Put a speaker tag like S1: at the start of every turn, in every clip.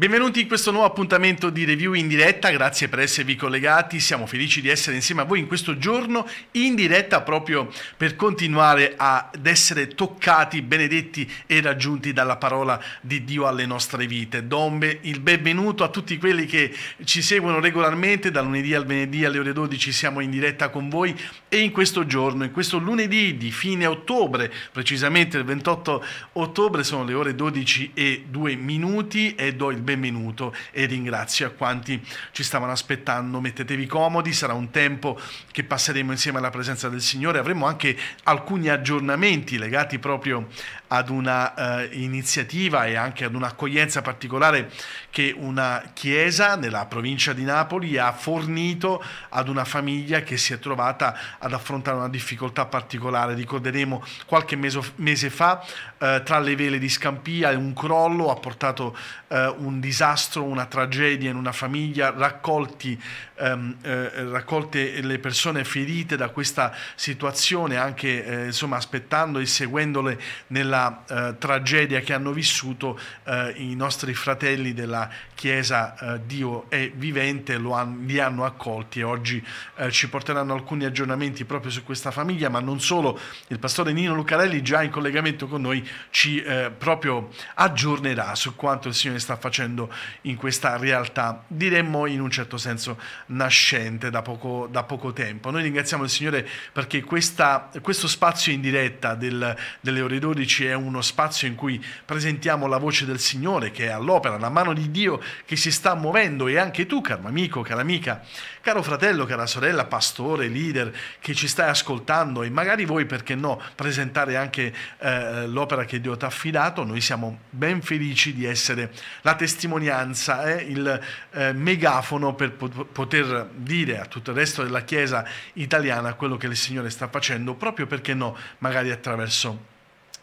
S1: Benvenuti in questo nuovo appuntamento di review in diretta, grazie per esservi collegati, siamo felici di essere insieme a voi in questo giorno in diretta proprio per continuare ad essere toccati, benedetti e raggiunti dalla parola di Dio alle nostre vite. Dombe il benvenuto a tutti quelli che ci seguono regolarmente, da lunedì al venerdì alle ore 12 siamo in diretta con voi e in questo giorno, in questo lunedì di fine ottobre, precisamente il 28 ottobre sono le ore 12 e 2 minuti e do il benvenuto benvenuto e ringrazio a quanti ci stavano aspettando. Mettetevi comodi, sarà un tempo che passeremo insieme alla presenza del Signore, avremo anche alcuni aggiornamenti legati proprio ad una eh, iniziativa e anche ad un'accoglienza particolare che una chiesa nella provincia di Napoli ha fornito ad una famiglia che si è trovata ad affrontare una difficoltà particolare. Ricorderemo qualche meso, mese fa eh, tra le vele di Scampia un crollo ha portato eh, un disastro, una tragedia in una famiglia, raccolti ehm, eh, raccolte le persone ferite da questa situazione, anche eh, insomma, aspettando e seguendole nella eh, tragedia che hanno vissuto eh, i nostri fratelli della Chiesa eh, Dio è vivente, han, li hanno accolti e oggi eh, ci porteranno alcuni aggiornamenti proprio su questa famiglia, ma non solo, il pastore Nino Lucarelli già in collegamento con noi ci proprio aggiornerà su quanto il Signore sta facendo in questa realtà, diremmo in un certo senso nascente da poco, da poco tempo. Noi ringraziamo il Signore perché questa, questo spazio in diretta del, delle ore 12 è uno spazio in cui presentiamo la voce del Signore che è all'opera, la mano di Dio che si sta muovendo e anche tu, caro amico, cara amica, caro fratello, cara sorella, pastore, leader che ci stai ascoltando e magari voi, perché no, presentare anche eh, l'opera che Dio ti ha affidato, noi siamo ben felici di essere la testimonianza, eh, il eh, megafono per poter poter dire a tutto il resto della Chiesa italiana quello che il Signore sta facendo, proprio perché no, magari attraverso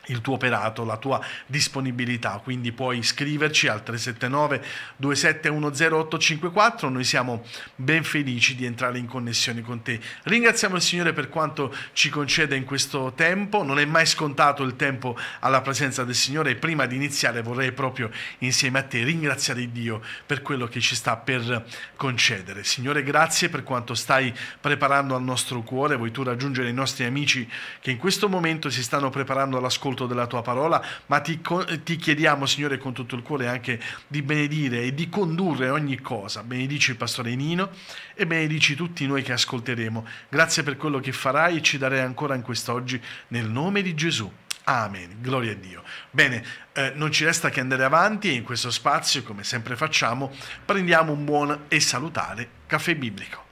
S1: il tuo operato, la tua disponibilità, quindi puoi iscriverci al 379 2710854, noi siamo ben felici di entrare in connessione con te. Ringraziamo il Signore per quanto ci concede in questo tempo, non è mai scontato il tempo alla presenza del Signore e prima di iniziare vorrei proprio insieme a te ringraziare Dio per quello che ci sta per concedere. Signore grazie per quanto stai preparando al nostro cuore, vuoi tu raggiungere i nostri amici che in questo momento si stanno preparando all'ascolto ascolto della tua parola, ma ti, ti chiediamo, Signore, con tutto il cuore anche di benedire e di condurre ogni cosa. Benedici il pastore Nino e benedici tutti noi che ascolteremo. Grazie per quello che farai e ci darai ancora in quest'oggi, nel nome di Gesù. Amen, gloria a Dio. Bene, eh, non ci resta che andare avanti e in questo spazio, come sempre facciamo, prendiamo un buon e salutare caffè biblico.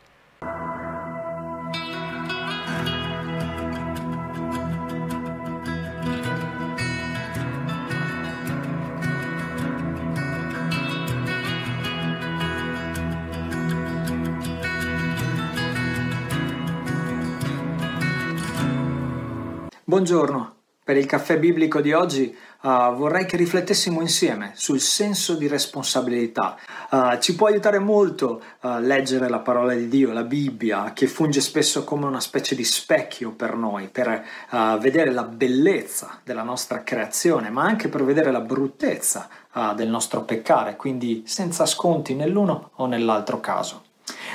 S2: Buongiorno. Per il caffè biblico di oggi uh, vorrei che riflettessimo insieme sul senso di responsabilità. Uh, ci può aiutare molto uh, leggere la parola di Dio, la Bibbia, che funge spesso come una specie di specchio per noi, per vedere la bellezza della nostra creazione, ma anche per vedere la bruttezza del nostro peccare, quindi senza sconti nell'uno o nell'altro caso.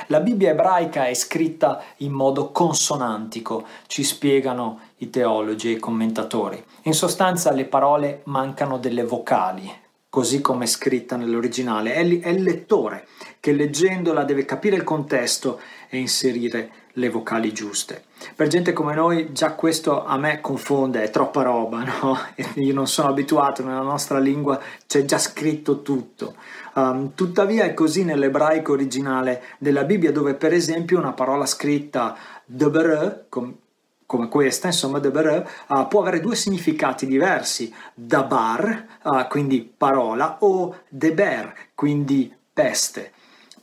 S2: La Bibbia ebraica è scritta in modo consonantico, ci spiegano i teologi e i commentatori. In sostanza le parole mancano delle vocali, così come è scritta nell'originale. È, il lettore che leggendola deve capire il contesto e inserire le vocali giuste. Per gente come noi già questo a me confonde, è troppa roba, no? Io non sono abituato, nella nostra lingua c'è già scritto tutto. Um, tuttavia è così nell'ebraico originale della Bibbia dove per esempio una parola scritta deber, com- come questa, insomma, deber, uh, eh, può avere due significati diversi, dabar, uh, quindi parola, o deber, quindi peste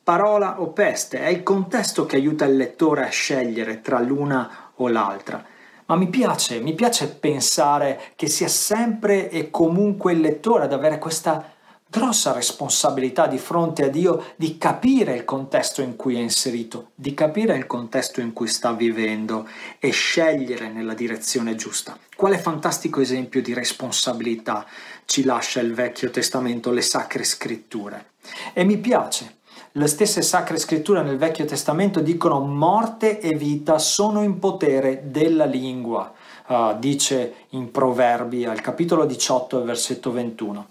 S2: parola o peste, è il contesto che aiuta il lettore a scegliere tra l'una o l'altra. Ma mi piace, mi piace pensare che sia sempre e comunque il lettore ad avere questa grossa responsabilità di fronte a Dio di capire il contesto in cui è inserito, di capire il contesto in cui sta vivendo e scegliere nella direzione giusta. Quale fantastico esempio di responsabilità ci lascia il Vecchio Testamento, le Sacre Scritture. E mi piace le stesse sacre scritture nel Vecchio Testamento dicono morte e vita sono in potere della lingua, uh, dice in Proverbi al capitolo 18 versetto 21.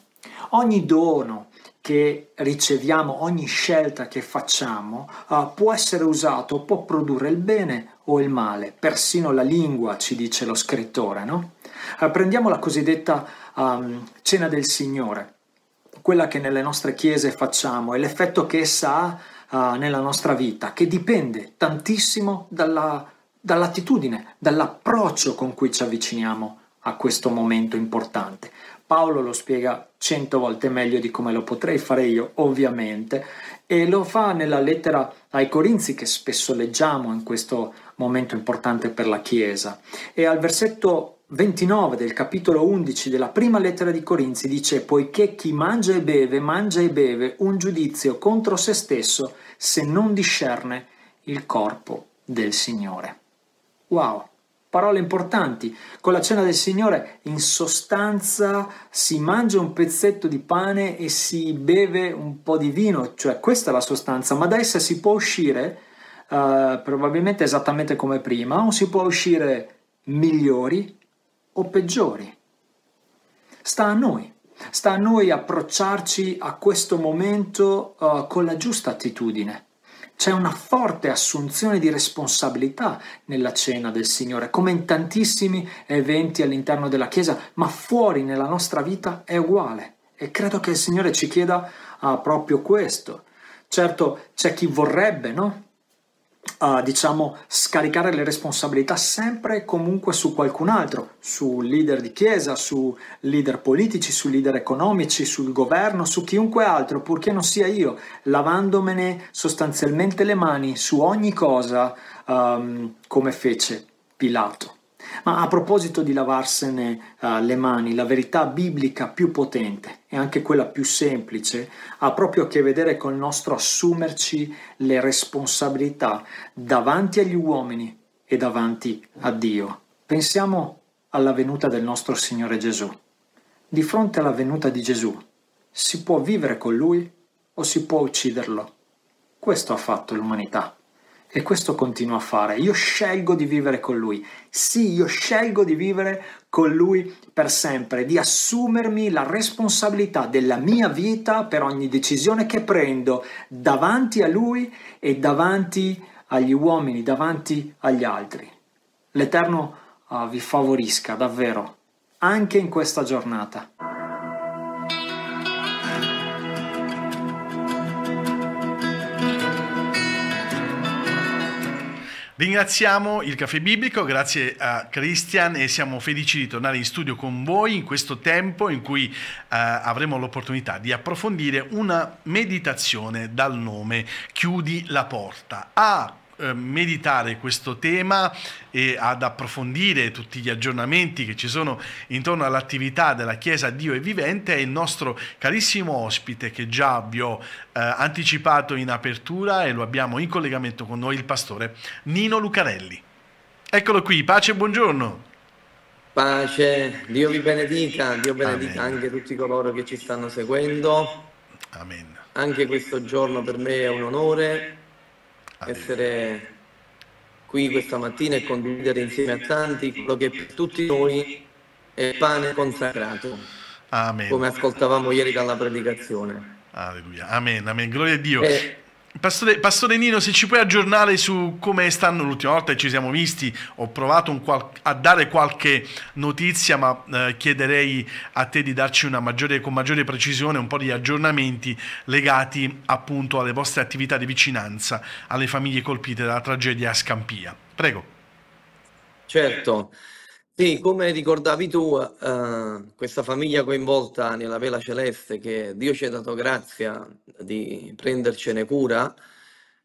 S2: Ogni dono che riceviamo, ogni scelta che facciamo uh, può essere usato, può produrre il bene o il male, persino la lingua ci dice lo scrittore, no? Uh, prendiamo la cosiddetta um, cena del Signore quella che nelle nostre chiese facciamo e l'effetto che essa ha uh, nella nostra vita, che dipende tantissimo dalla, dall'attitudine, dall'approccio con cui ci avviciniamo a questo momento importante. Paolo lo spiega cento volte meglio di come lo potrei fare io, ovviamente, e lo fa nella lettera ai Corinzi che spesso leggiamo in questo momento importante per la Chiesa. E al versetto 29 del capitolo 11 della prima lettera di Corinzi dice poiché chi mangia e beve, mangia e beve un giudizio contro se stesso se non discerne il corpo del Signore. Wow, parole importanti. Con la cena del Signore in sostanza si mangia un pezzetto di pane e si beve un po' di vino, cioè questa è la sostanza, ma da essa si può uscire eh, probabilmente esattamente come prima o si può uscire migliori o peggiori. Sta a noi, sta a noi approcciarci a questo momento uh, con la giusta attitudine. C'è una forte assunzione di responsabilità nella cena del Signore, come in tantissimi eventi all'interno della Chiesa, ma fuori nella nostra vita è uguale. E credo che il Signore ci chieda ah, proprio questo. Certo, c'è chi vorrebbe, no? Uh, diciamo, scaricare le responsabilità sempre e comunque su qualcun altro, su leader di chiesa, su leader politici, su leader economici, sul governo, su chiunque altro, purché non sia io, lavandomene sostanzialmente le mani su ogni cosa um, come fece Pilato. Ma a proposito di lavarsene uh, le mani, la verità biblica più potente e anche quella più semplice ha proprio a che vedere con il nostro assumerci le responsabilità davanti agli uomini e davanti a Dio. Pensiamo alla venuta del nostro Signore Gesù. Di fronte alla venuta di Gesù si può vivere con Lui o si può ucciderlo. Questo ha fatto l'umanità. E questo continuo a fare. Io scelgo di vivere con lui. Sì, io scelgo di vivere con lui per sempre, di assumermi la responsabilità della mia vita per ogni decisione che prendo davanti a lui e davanti agli uomini, davanti agli altri. L'Eterno uh, vi favorisca davvero, anche in questa giornata.
S1: Ringraziamo il Caffè Biblico, grazie a Christian e siamo felici di tornare in studio con voi in questo tempo in cui eh, avremo l'opportunità di approfondire una meditazione dal nome Chiudi la porta. A eh, meditare questo tema e ad approfondire tutti gli aggiornamenti che ci sono intorno all'attività della Chiesa Dio è vivente è il nostro carissimo ospite che già vi ho eh, anticipato in apertura e lo abbiamo in collegamento con noi il pastore Nino Lucarelli. Eccolo qui, pace e buongiorno.
S3: Pace, Dio vi benedica, Dio benedica Amen. anche tutti coloro che ci stanno seguendo. Amen. Anche questo giorno per me è un onore essere qui questa mattina e condividere insieme a tanti quello che per tutti noi è pane consacrato, amen. come ascoltavamo ieri dalla predicazione.
S1: Alleluia, amen, amen, gloria a Dio. E eh, Pastore, Pastore, Nino, se ci puoi aggiornare su come stanno l'ultima volta che ci siamo visti, ho provato qual- a dare qualche notizia, ma eh, chiederei a te di darci maggiore, con maggiore precisione un po' di aggiornamenti legati appunto alle vostre attività di vicinanza alle famiglie colpite dalla tragedia a Scampia. Prego.
S3: Certo. Sì, come ricordavi tu, eh, questa famiglia coinvolta nella vela celeste, che Dio ci ha dato grazia di prendercene cura,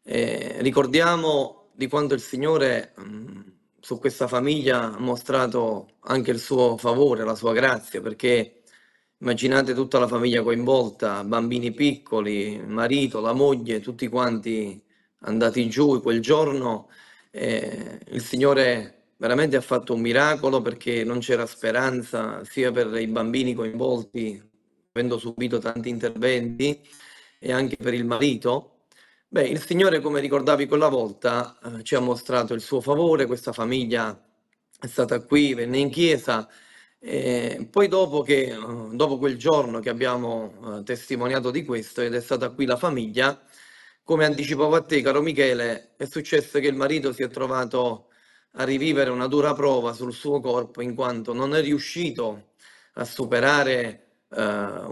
S3: eh, ricordiamo di quando il Signore mh, mm, su questa famiglia ha mostrato anche il suo favore, la sua grazia, perché immaginate tutta la famiglia coinvolta, bambini piccoli, marito, la moglie, tutti quanti andati giù quel giorno, eh, il Signore veramente ha fatto un miracolo perché non c'era speranza sia per i bambini coinvolti, avendo subito tanti interventi, e anche per il marito. Beh, il Signore, come ricordavi quella volta, eh, ci ha mostrato il suo favore, questa famiglia è stata qui, venne in chiesa. E poi dopo, che, eh, dopo quel giorno che abbiamo eh, testimoniato di questo ed è stata qui la famiglia, come anticipavo a te, caro Michele, è successo che il marito si è trovato a rivivere una dura prova sul suo corpo in quanto non è riuscito a superare uh,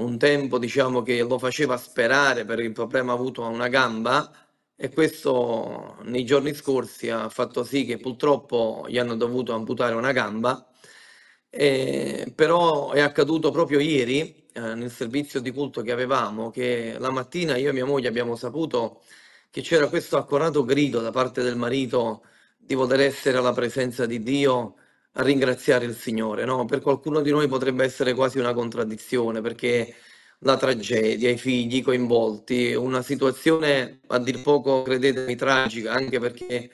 S3: un tempo diciamo, che lo faceva sperare per il problema avuto a una gamba e questo nei giorni scorsi ha fatto sì che purtroppo gli hanno dovuto amputare una gamba, e, però è accaduto proprio ieri eh, nel servizio di culto che avevamo che la mattina io e mia moglie abbiamo saputo che c'era questo accorato grido da parte del marito di poter essere alla presenza di Dio a ringraziare il Signore. No? Per qualcuno di noi potrebbe essere quasi una contraddizione perché la tragedia, i figli coinvolti, una situazione a dir poco, credetemi, tragica, anche perché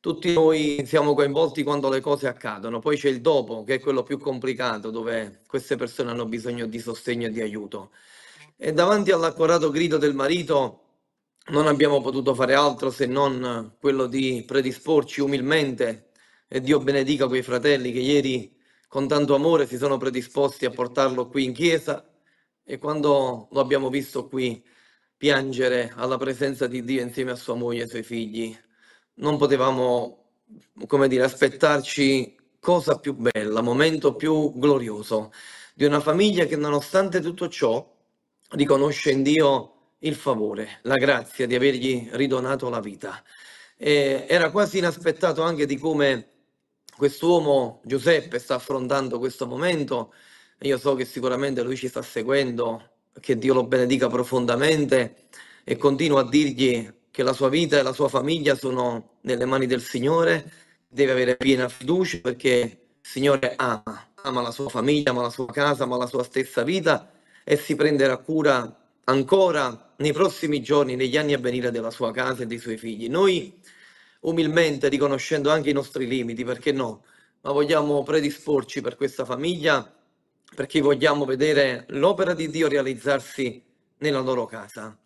S3: tutti noi siamo coinvolti quando le cose accadono, poi c'è il dopo, che è quello più complicato, dove queste persone hanno bisogno di sostegno e di aiuto. E davanti all'accorato grido del marito, non abbiamo potuto fare altro se non quello di predisporci umilmente e Dio benedica quei fratelli che ieri con tanto amore si sono predisposti a portarlo qui in chiesa e quando lo abbiamo visto qui piangere alla presenza di Dio insieme a sua moglie e ai suoi figli, non potevamo, come dire, aspettarci cosa più bella, momento più glorioso di una famiglia che nonostante tutto ciò riconosce in Dio il favore, la grazia di avergli ridonato la vita. E era quasi inaspettato anche di come quest'uomo Giuseppe sta affrontando questo momento. Io so che sicuramente lui ci sta seguendo, che Dio lo benedica profondamente e continua a dirgli che la sua vita e la sua famiglia sono nelle mani del Signore, deve avere piena fiducia perché il Signore ama, ama la sua famiglia, ama la sua casa, ama la sua stessa vita e si prenderà cura ancora nei prossimi giorni, negli anni a venire della sua casa e dei suoi figli. Noi umilmente riconoscendo anche i nostri limiti, perché no, ma vogliamo predisporci per questa famiglia perché vogliamo vedere l'opera di Dio realizzarsi nella loro casa.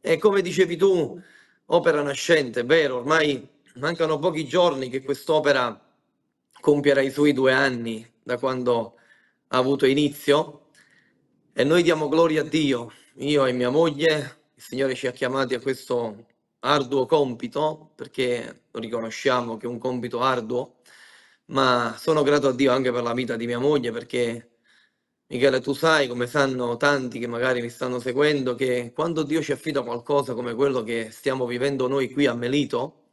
S3: E come dicevi tu, opera nascente, vero, ormai mancano pochi giorni che quest'opera compierà i suoi due anni da quando ha avuto inizio e noi diamo gloria a Dio io e mia moglie, il Signore ci ha chiamati a questo arduo compito, perché lo riconosciamo che è un compito arduo, ma sono grato a Dio anche per la vita di mia moglie, perché Michele, tu sai, come sanno tanti che magari mi stanno seguendo, che quando Dio ci affida qualcosa come quello che stiamo vivendo noi qui a Melito,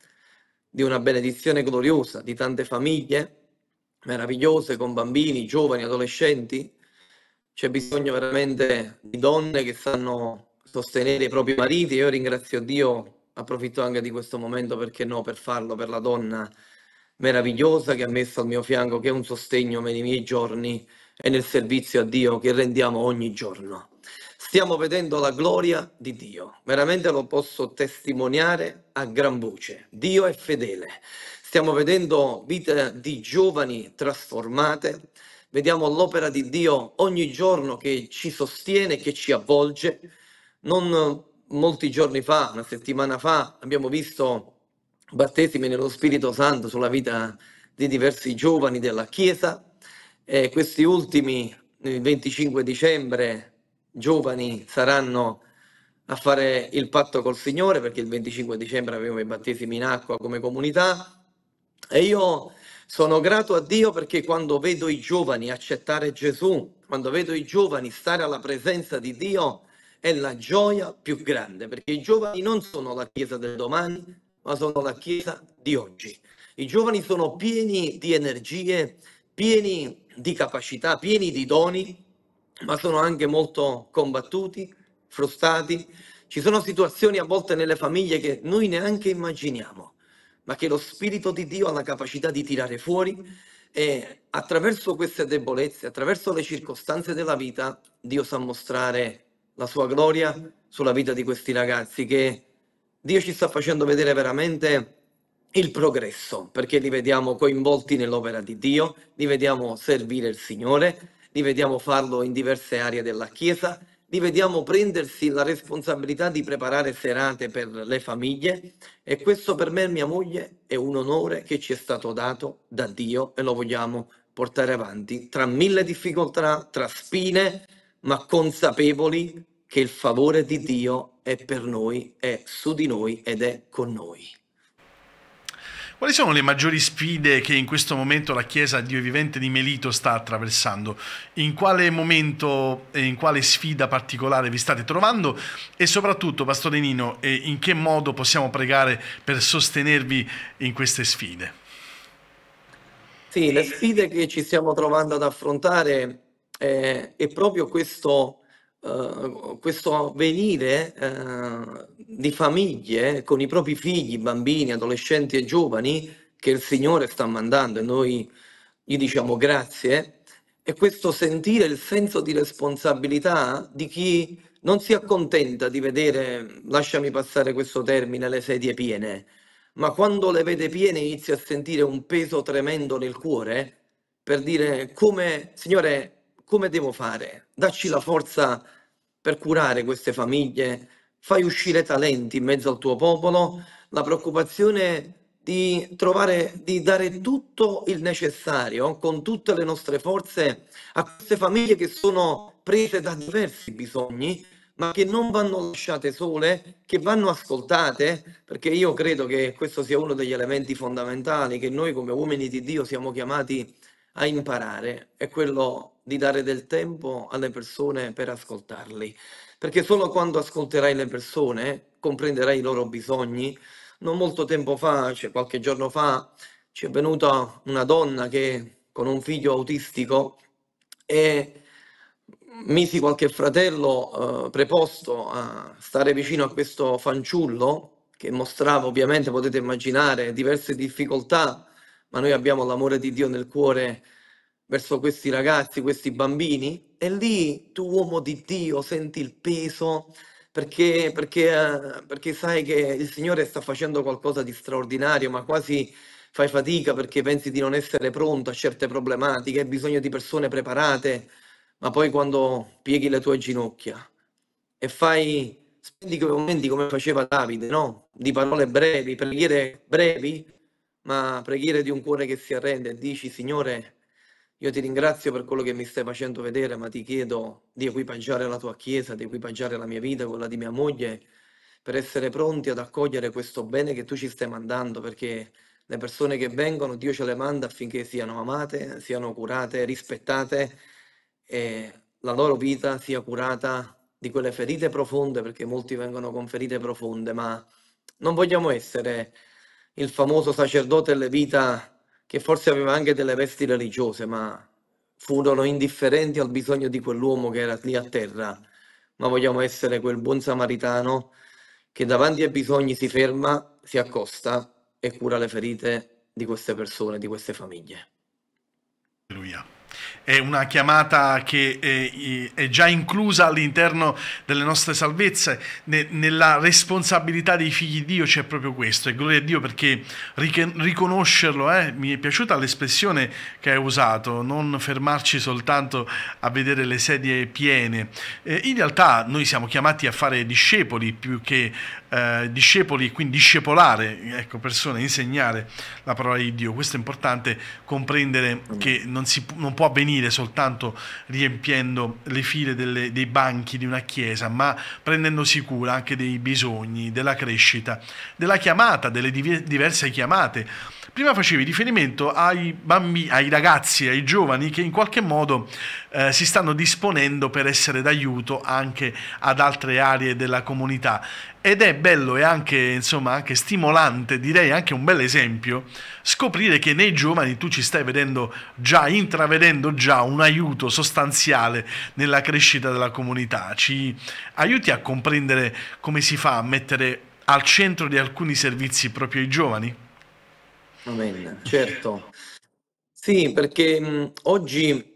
S3: di una benedizione gloriosa, di tante famiglie meravigliose, con bambini, giovani, adolescenti, c'è bisogno veramente di donne che sanno sostenere i propri mariti. Io ringrazio Dio, approfitto anche di questo momento perché no, per farlo, per la donna meravigliosa che ha messo al mio fianco, che è un sostegno nei miei giorni e nel servizio a Dio che rendiamo ogni giorno. Stiamo vedendo la gloria di Dio, veramente lo posso testimoniare a gran voce. Dio è fedele. Stiamo vedendo vite di giovani trasformate, Vediamo l'opera di Dio ogni giorno che ci sostiene, che ci avvolge. Non molti giorni fa, una settimana fa, abbiamo visto battesimi nello Spirito Santo sulla vita di diversi giovani della Chiesa. E questi ultimi, il 25 dicembre, giovani saranno a fare il patto col Signore perché il 25 dicembre avevo i battesimi in acqua come comunità e io sono grato a Dio perché quando vedo i giovani accettare Gesù, quando vedo i giovani stare alla presenza di Dio, è la gioia più grande, perché i giovani non sono la Chiesa del domani, ma sono la Chiesa di oggi. I giovani sono pieni di energie, pieni di capacità, pieni di doni, ma sono anche molto combattuti, frustrati. Ci sono situazioni a volte nelle famiglie che noi neanche immaginiamo ma che lo Spirito di Dio ha la capacità di tirare fuori e attraverso queste debolezze, attraverso le circostanze della vita, Dio sa mostrare la sua gloria sulla vita di questi ragazzi che Dio ci sta facendo vedere veramente il progresso, perché li vediamo coinvolti nell'opera di Dio, li vediamo servire il Signore, li vediamo farlo in diverse aree della Chiesa li vediamo prendersi la responsabilità di preparare serate per le famiglie e questo per me e mia moglie è un onore che ci è stato dato da Dio e lo vogliamo portare avanti tra mille difficoltà, tra spine, ma consapevoli che il favore di Dio è per noi, è su di noi ed è con noi.
S1: Quali sono le maggiori sfide che in questo momento la Chiesa Dio Vivente di Melito sta attraversando? In quale momento e in quale sfida particolare vi state trovando? E soprattutto, Pastore Nino, in che modo possiamo pregare per sostenervi in queste sfide?
S3: Sì, le sfide che ci stiamo trovando ad affrontare eh, è proprio questo eh, questo venire uh, eh, di famiglie con i propri figli, bambini, adolescenti e giovani che il Signore sta mandando e noi gli diciamo grazie, e questo sentire il senso di responsabilità di chi non si accontenta di vedere, lasciami passare questo termine, le sedie piene, ma quando le vede piene inizia a sentire un peso tremendo nel cuore per dire come, Signore, come devo fare? Dacci la forza per curare queste famiglie, fai uscire talenti in mezzo al tuo popolo, la preoccupazione di trovare, di dare tutto il necessario con tutte le nostre forze a queste famiglie che sono prese da diversi bisogni, ma che non vanno lasciate sole, che vanno ascoltate, perché io credo che questo sia uno degli elementi fondamentali che noi come uomini di Dio siamo chiamati a imparare è quello di dare del tempo alle persone per ascoltarli, perché solo quando ascolterai le persone comprenderai i loro bisogni. Non molto tempo fa, cioè qualche giorno fa, ci è venuta una donna che con un figlio autistico e misi qualche fratello eh, preposto a stare vicino a questo fanciullo che mostrava ovviamente, potete immaginare, diverse difficoltà ma noi abbiamo l'amore di Dio nel cuore verso questi ragazzi, questi bambini, e lì tu uomo di Dio senti il peso perché, perché, eh, perché sai che il Signore sta facendo qualcosa di straordinario, ma quasi fai fatica perché pensi di non essere pronto a certe problematiche, hai bisogno di persone preparate, ma poi quando pieghi le tue ginocchia e fai, spendi quei momenti come faceva Davide, no? di parole brevi, preghiere brevi, ma preghiere di un cuore che si arrende e dici, Signore, io ti ringrazio per quello che mi stai facendo vedere, ma ti chiedo di equipaggiare la tua Chiesa, di equipaggiare la mia vita, quella di mia moglie, per essere pronti ad accogliere questo bene che tu ci stai mandando, perché le persone che vengono Dio ce le manda affinché siano amate, siano curate, rispettate e la loro vita sia curata di quelle ferite profonde, perché molti vengono con ferite profonde, ma non vogliamo essere il famoso sacerdote levita che forse aveva anche delle vesti religiose, ma furono indifferenti al bisogno di quell'uomo che era lì a terra, ma vogliamo essere quel buon samaritano che davanti ai bisogni si ferma, si accosta e cura le ferite di queste persone, di queste famiglie.
S1: Alleluia è una chiamata che è, eh, è già inclusa all'interno delle nostre salvezze, ne, nella responsabilità dei figli di Dio c'è proprio questo, e gloria a Dio perché riconoscerlo, eh, mi è piaciuta l'espressione che hai usato, non fermarci soltanto a vedere le sedie piene, eh, in realtà noi siamo chiamati a fare discepoli più che eh, discepoli, quindi discepolare, ecco, persone, insegnare la parola di Dio. Questo è importante comprendere che non, si, non può avvenire soltanto riempiendo le file delle, dei banchi di una chiesa, ma prendendosi cura anche dei bisogni, della crescita, della chiamata, delle diverse chiamate. Prima facevi riferimento ai, bambini, ai ragazzi, ai giovani che in qualche modo eh, si stanno disponendo per essere d'aiuto anche ad altre aree della comunità ed è bello e anche, insomma, anche stimolante, direi anche un bel esempio, scoprire che nei giovani tu ci stai vedendo già, intravedendo già un aiuto sostanziale nella crescita della comunità. Ci aiuti a comprendere come si fa a mettere al centro di alcuni servizi proprio i giovani?
S3: Amen, certo. Sì, perché mh, oggi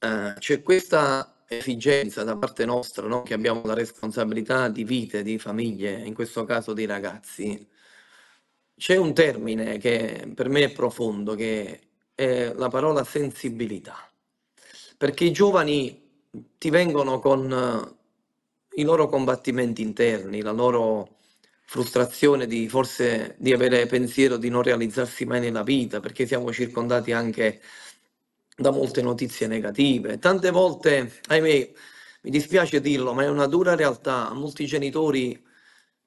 S3: eh, c'è questa esigenza da parte nostra, no? che abbiamo la responsabilità di vite, di famiglie, in questo caso di ragazzi, c'è un termine che per me è profondo, che è la parola sensibilità, perché i giovani ti vengono con eh, i loro combattimenti interni, la loro frustrazione di forse di avere pensiero di non realizzarsi mai nella vita, perché siamo circondati anche da molte notizie negative. Tante volte, ahimè, mi dispiace dirlo, ma è una dura realtà. Molti genitori,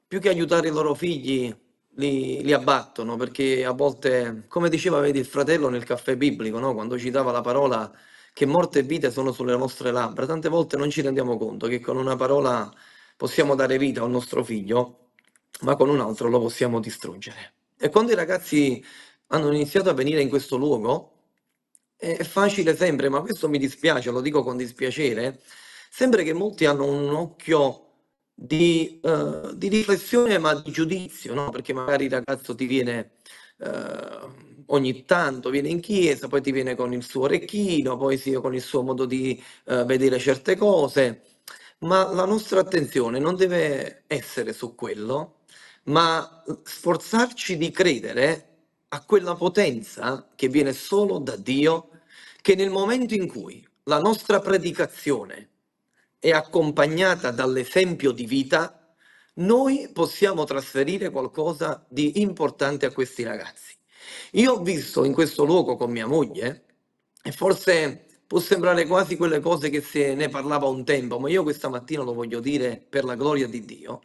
S3: più che aiutare i loro figli, li, li abbattono perché a volte, come diceva vedi il fratello nel caffè biblico, no? quando citava la parola che morte e vita sono sulle nostre labbra, tante volte non ci rendiamo conto che con una parola possiamo dare vita al nostro figlio, ma con un altro lo possiamo distruggere. E quando i ragazzi hanno iniziato a venire in questo luogo, è facile sempre, ma questo mi dispiace, lo dico con dispiacere, sembra che molti hanno un occhio di, uh, di riflessione ma di giudizio, no? perché magari il ragazzo ti viene uh, ogni tanto, viene in chiesa, poi ti viene con il suo orecchino, poi sì, con il suo modo di uh, vedere certe cose, ma la nostra attenzione non deve essere su quello, ma sforzarci di credere a quella potenza che viene solo da Dio che nel momento in cui la nostra predicazione è accompagnata dall'esempio di vita, noi possiamo trasferire qualcosa di importante a questi ragazzi. Io ho visto in questo luogo con mia moglie, e forse può sembrare quasi quelle cose che se ne parlava un tempo, ma io questa mattina lo voglio dire per la gloria di Dio,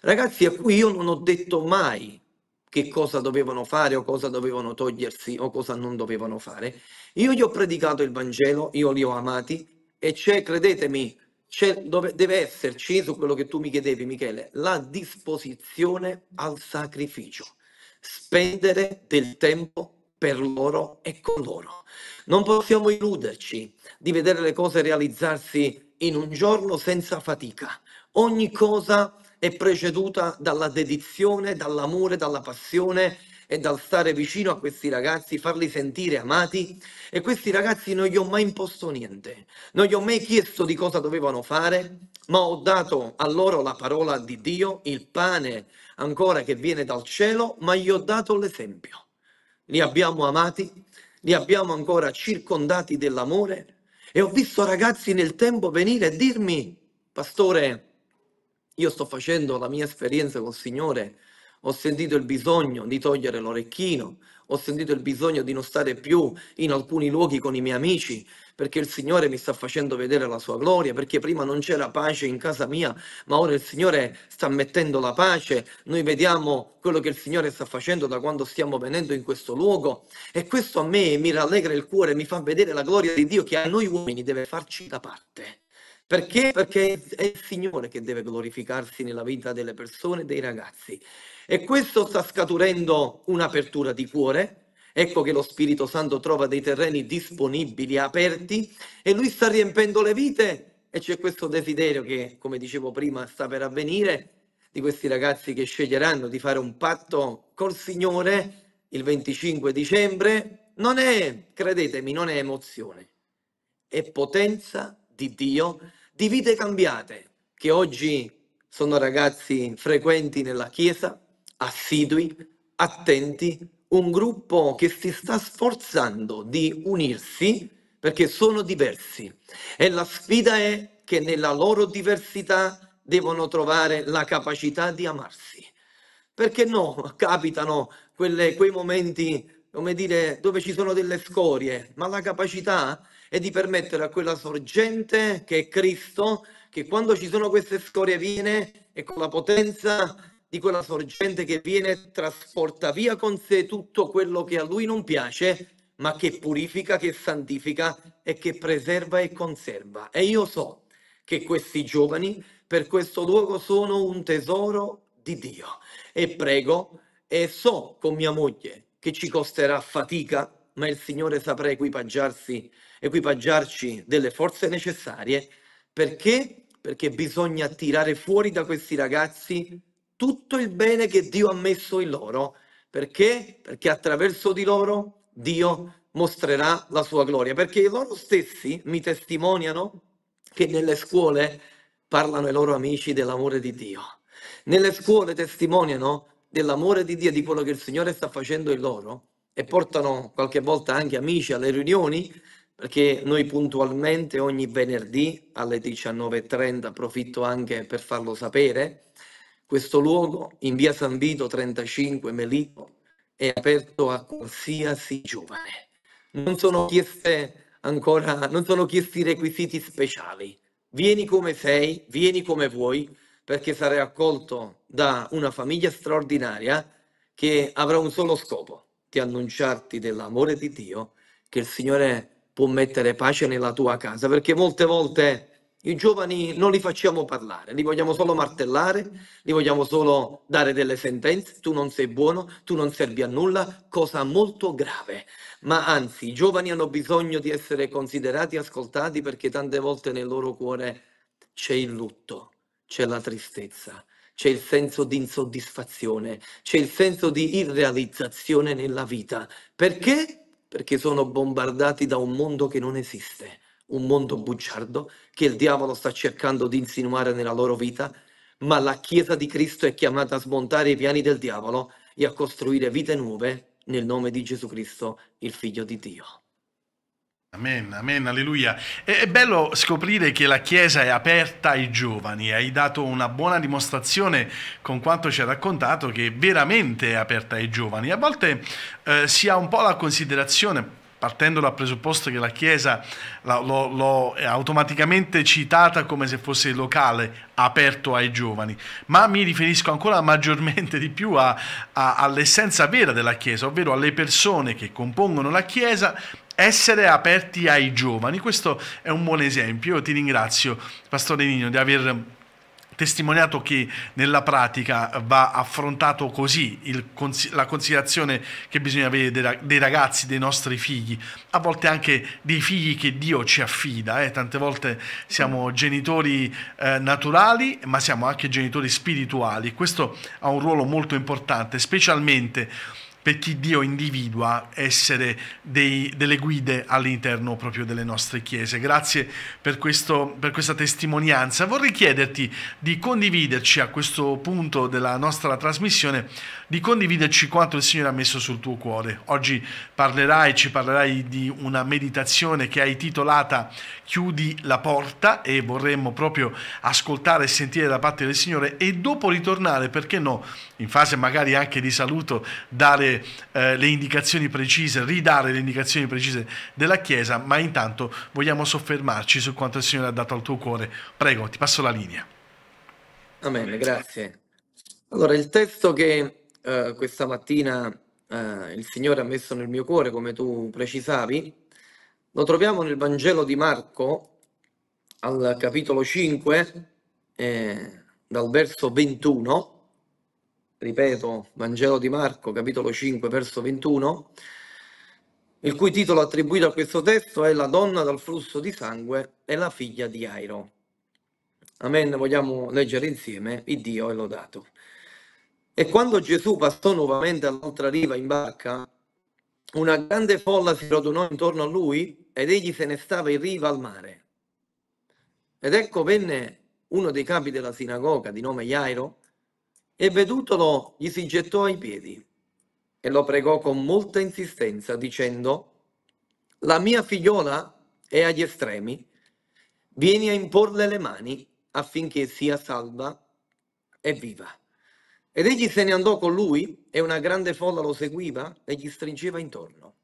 S3: ragazzi a cui io non ho detto mai che cosa dovevano fare o cosa dovevano togliersi o cosa non dovevano fare, io gli ho predicato il Vangelo, io li ho amati e c'è, credetemi, c'è, dove, deve esserci, su quello che tu mi chiedevi Michele, la disposizione al sacrificio, spendere del tempo per loro e con loro. Non possiamo illuderci di vedere le cose realizzarsi in un giorno senza fatica. Ogni cosa è preceduta dalla dedizione, dall'amore, dalla passione e dal stare vicino a questi ragazzi, farli sentire amati. E questi ragazzi non gli ho mai imposto niente, non gli ho mai chiesto di cosa dovevano fare, ma ho dato a loro la parola di Dio, il pane ancora che viene dal cielo, ma gli ho dato l'esempio. Li abbiamo amati, li abbiamo ancora circondati dell'amore e ho visto ragazzi nel tempo venire e dirmi, pastore, io sto facendo la mia esperienza col Signore, ho sentito il bisogno di togliere l'orecchino, ho sentito il bisogno di non stare più in alcuni luoghi con i miei amici, perché il Signore mi sta facendo vedere la sua gloria, perché prima non c'era pace in casa mia, ma ora il Signore sta mettendo la pace, noi vediamo quello che il Signore sta facendo da quando stiamo venendo in questo luogo e questo a me mi rallegra il cuore, mi fa vedere la gloria di Dio che a noi uomini deve farci da parte. Perché? Perché è il Signore che deve glorificarsi nella vita delle persone e dei ragazzi. E questo sta scaturendo un'apertura di cuore. Ecco che lo Spirito Santo trova dei terreni disponibili, aperti, e lui sta riempendo le vite. E c'è questo desiderio che, come dicevo prima, sta per avvenire, di questi ragazzi che sceglieranno di fare un patto col Signore il 25 dicembre, non è, credetemi, non è emozione, è potenza di Dio di vite cambiate che oggi sono ragazzi frequenti nella Chiesa, assidui, attenti, un gruppo che si sta sforzando di unirsi perché sono diversi e la sfida è che nella loro diversità devono trovare la capacità di amarsi. Perché no, capitano quelle, quei momenti, come dire, dove ci sono delle scorie, ma la capacità e di permettere a quella sorgente che è Cristo, che quando ci sono queste scorie viene e con la potenza di quella sorgente che viene trasporta via con sé tutto quello che a lui non piace, ma che purifica, che santifica e che preserva e conserva. E io so che questi giovani per questo luogo sono un tesoro di Dio e prego e so con mia moglie che ci costerà fatica, ma il Signore saprà equipaggiarsi equipaggiarci delle forze necessarie perché? Perché bisogna tirare fuori da questi ragazzi tutto il bene che Dio ha messo in loro. Perché? Perché attraverso di loro Dio mostrerà la sua gloria. Perché loro stessi mi testimoniano che nelle scuole parlano ai loro amici dell'amore di Dio. Nelle scuole testimoniano dell'amore di Dio, di quello che il Signore sta facendo in loro e portano qualche volta anche amici alle riunioni perché noi puntualmente ogni venerdì alle 19.30, approfitto anche per farlo sapere, questo luogo in via San Vito 35 Melito è aperto a qualsiasi giovane. Non sono, chieste ancora, non sono chiesti requisiti speciali. Vieni come sei, vieni come vuoi, perché sarai accolto da una famiglia straordinaria che avrà un solo scopo, di annunciarti dell'amore di Dio che il Signore può mettere pace nella tua casa, perché molte volte i giovani non li facciamo parlare, li vogliamo solo martellare, li vogliamo solo dare delle sentenze, tu non sei buono, tu non servi a nulla, cosa molto grave. Ma anzi, i giovani hanno bisogno di essere considerati, ascoltati, perché tante volte nel loro cuore c'è il lutto, c'è la tristezza, c'è il senso di insoddisfazione, c'è il senso di irrealizzazione nella vita. Perché? perché sono bombardati da un mondo che non esiste, un mondo bugiardo che il diavolo sta cercando di insinuare nella loro vita, ma la Chiesa di Cristo è chiamata a smontare i piani del diavolo e a costruire vite nuove nel nome di Gesù Cristo, il Figlio di Dio.
S1: Amen, amen, alleluia. È bello scoprire che la Chiesa è aperta ai giovani. Hai dato una buona dimostrazione con quanto ci hai raccontato che veramente è aperta ai giovani. A volte eh, si ha un po' la considerazione, partendo dal presupposto che la Chiesa l'ho automaticamente citata come se fosse il locale aperto ai giovani, ma mi riferisco ancora maggiormente di più all'essenza vera della Chiesa, ovvero alle persone che compongono la Chiesa essere aperti ai giovani, questo è un buon esempio. Io ti ringrazio, Pastore Nino, di aver testimoniato che nella pratica va affrontato così il, la considerazione che bisogna avere dei, ragazzi, dei nostri figli, a volte anche dei figli che Dio ci affida, eh? tante volte siamo genitori eh, naturali ma siamo anche genitori spirituali, questo ha un ruolo molto importante, specialmente per chi Dio individua essere dei, delle guide all'interno proprio delle nostre chiese. Grazie per, questo, per, questa testimonianza. Vorrei chiederti di condividerci a questo punto della nostra trasmissione, di condividerci quanto il Signore ha messo sul tuo cuore. Oggi parlerai, ci parlerai di una meditazione che hai titolata Chiudi la porta e vorremmo proprio ascoltare e sentire da parte del Signore e dopo ritornare, perché no, in fase magari anche di saluto, dare eh, le indicazioni precise, ridare le indicazioni precise della Chiesa, ma intanto vogliamo soffermarci su quanto il Signore ha dato al tuo cuore. Prego, ti passo la linea.
S3: Amen, grazie. Allora, il testo che eh, questa mattina eh, il Signore ha messo nel mio cuore, come tu precisavi, lo troviamo nel Vangelo di Marco, al capitolo 5, eh, dal verso 21 ripeto, Vangelo di Marco, capitolo 5, verso 21, il cui titolo attribuito a questo testo è La donna dal flusso di sangue e la figlia di Airo. Amen, vogliamo leggere insieme, il Dio è lodato. E quando Gesù passò nuovamente all'altra riva in barca, una grande folla si radunò intorno a lui ed egli se ne stava in riva al mare. Ed ecco venne uno dei capi della sinagoga di nome Jairo e vedutolo gli si gettò ai piedi e lo pregò con molta insistenza dicendo, la mia figliola è agli estremi, vieni a imporle le mani affinché sia salva e viva. Ed egli se ne andò con lui e una grande folla lo seguiva e gli stringeva intorno.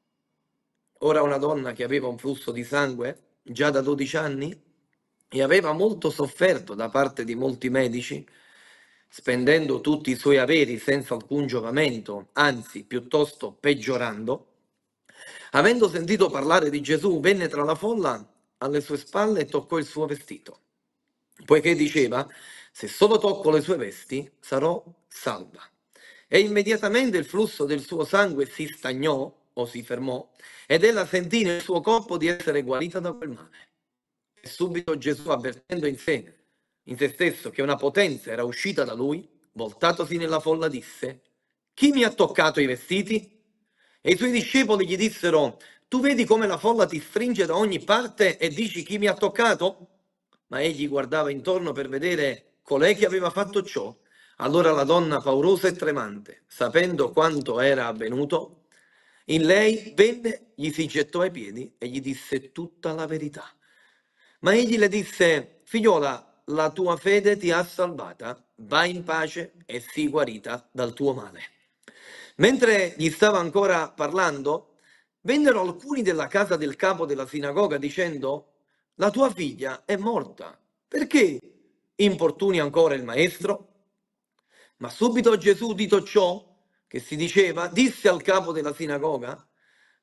S3: Ora una donna che aveva un flusso di sangue già da 12 anni e aveva molto sofferto da parte di molti medici, spendendo tutti i suoi averi senza alcun giovamento, anzi piuttosto peggiorando, avendo sentito parlare di Gesù, venne tra la folla alle sue spalle e toccò il suo vestito, poiché diceva, se solo tocco le sue vesti sarò salva. E immediatamente il flusso del suo sangue si stagnò o si fermò ed ella sentì nel suo corpo di essere guarita da quel male. E subito Gesù avvertendo in sé in se stesso che una potenza era uscita da lui, voltatosi nella folla disse, chi mi ha toccato i vestiti? E i suoi discepoli gli dissero, tu vedi come la folla ti stringe da ogni parte e dici chi mi ha toccato? Ma egli guardava intorno per vedere colei che aveva fatto ciò. Allora la donna, paurosa e tremante, sapendo quanto era avvenuto, in lei venne, gli si gettò ai piedi e gli disse tutta la verità. Ma egli le disse, figliola, la tua fede ti ha salvata, vai in pace e sii guarita dal tuo male. Mentre gli stava ancora parlando, vennero alcuni della casa del capo della sinagoga dicendo, la tua figlia è morta, perché importuni ancora il maestro? Ma subito Gesù, dito ciò che si diceva, disse al capo della sinagoga,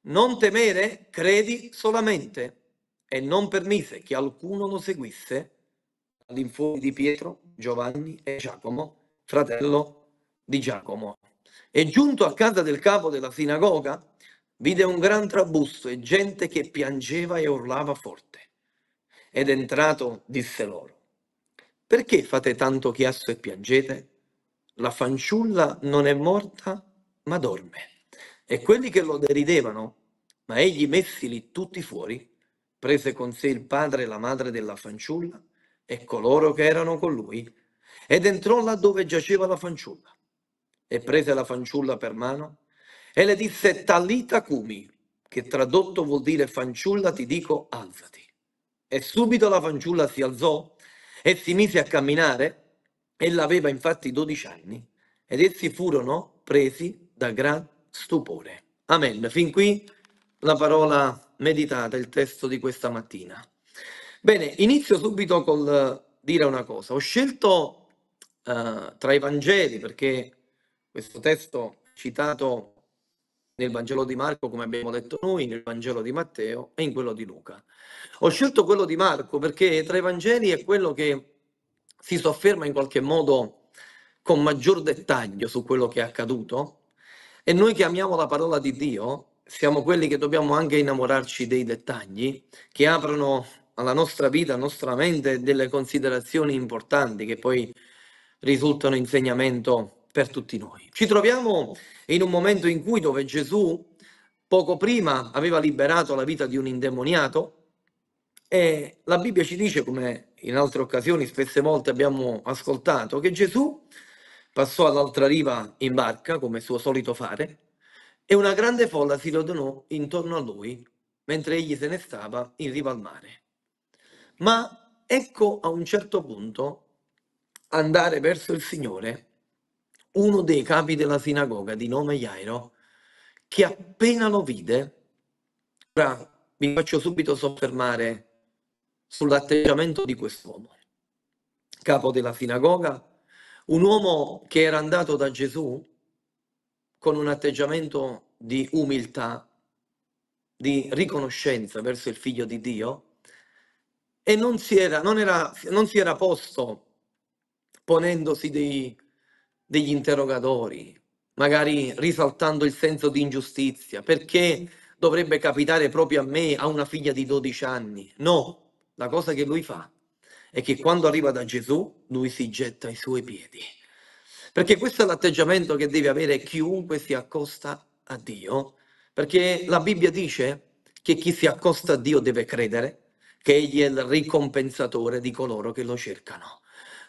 S3: non temere, credi solamente, e non permise che alcuno lo seguisse all'infuori di Pietro, Giovanni e Giacomo, fratello di Giacomo. E giunto a casa del capo della sinagoga, vide un gran trabusto e gente che piangeva e urlava forte. Ed entrato disse loro, perché fate tanto chiasso e piangete? La fanciulla non è morta, ma dorme. E quelli che lo deridevano, ma egli messili tutti fuori, prese con sé il padre e la madre della fanciulla e coloro che erano con lui, ed entrò là dove giaceva la fanciulla, e prese la fanciulla per mano, e le disse Talita Kumi, che tradotto vuol dire fanciulla, ti dico alzati. E subito la fanciulla si alzò e si mise a camminare, ella aveva infatti 12 anni, ed essi furono presi da gran stupore. Amen. Fin qui la parola meditata, il testo di questa mattina. Bene, inizio subito col eh, dire una cosa. Ho scelto eh, tra i Vangeli perché questo testo citato nel Vangelo di Marco, come abbiamo detto noi, nel Vangelo di Matteo e in quello di Luca. Ho scelto quello di Marco perché tra i Vangeli è quello che si sofferma in qualche modo con maggior dettaglio su quello che è accaduto e noi che amiamo la parola di Dio siamo quelli che dobbiamo anche innamorarci dei dettagli che aprono alla nostra vita, alla nostra mente delle considerazioni importanti che poi risultano insegnamento per tutti noi. Ci troviamo in un momento in cui dove Gesù poco prima aveva liberato la vita di un indemoniato e la Bibbia ci dice, come in altre occasioni spesse volte abbiamo ascoltato, che Gesù passò all'altra riva in barca, come suo solito fare, e una grande folla si rodonò intorno a lui mentre egli se ne stava in riva al mare. Ma ecco a un certo punto andare verso il Signore uno dei capi della sinagoga di nome Jairo che appena lo vide, ora vi faccio subito soffermare sull'atteggiamento di quest'uomo, capo della sinagoga, un uomo che era andato da Gesù con un atteggiamento di umiltà, di riconoscenza verso il figlio di Dio, e non si era, non era, non si era posto ponendosi dei, degli interrogatori, magari risaltando il senso di ingiustizia, perché dovrebbe capitare proprio a me, a una figlia di 12 anni. No, la cosa che lui fa è che quando arriva da Gesù, lui si getta ai suoi piedi. Perché questo è l'atteggiamento che deve avere chiunque si accosta a Dio, perché la Bibbia dice che chi si accosta a Dio deve credere che egli è il ricompensatore di coloro che lo cercano.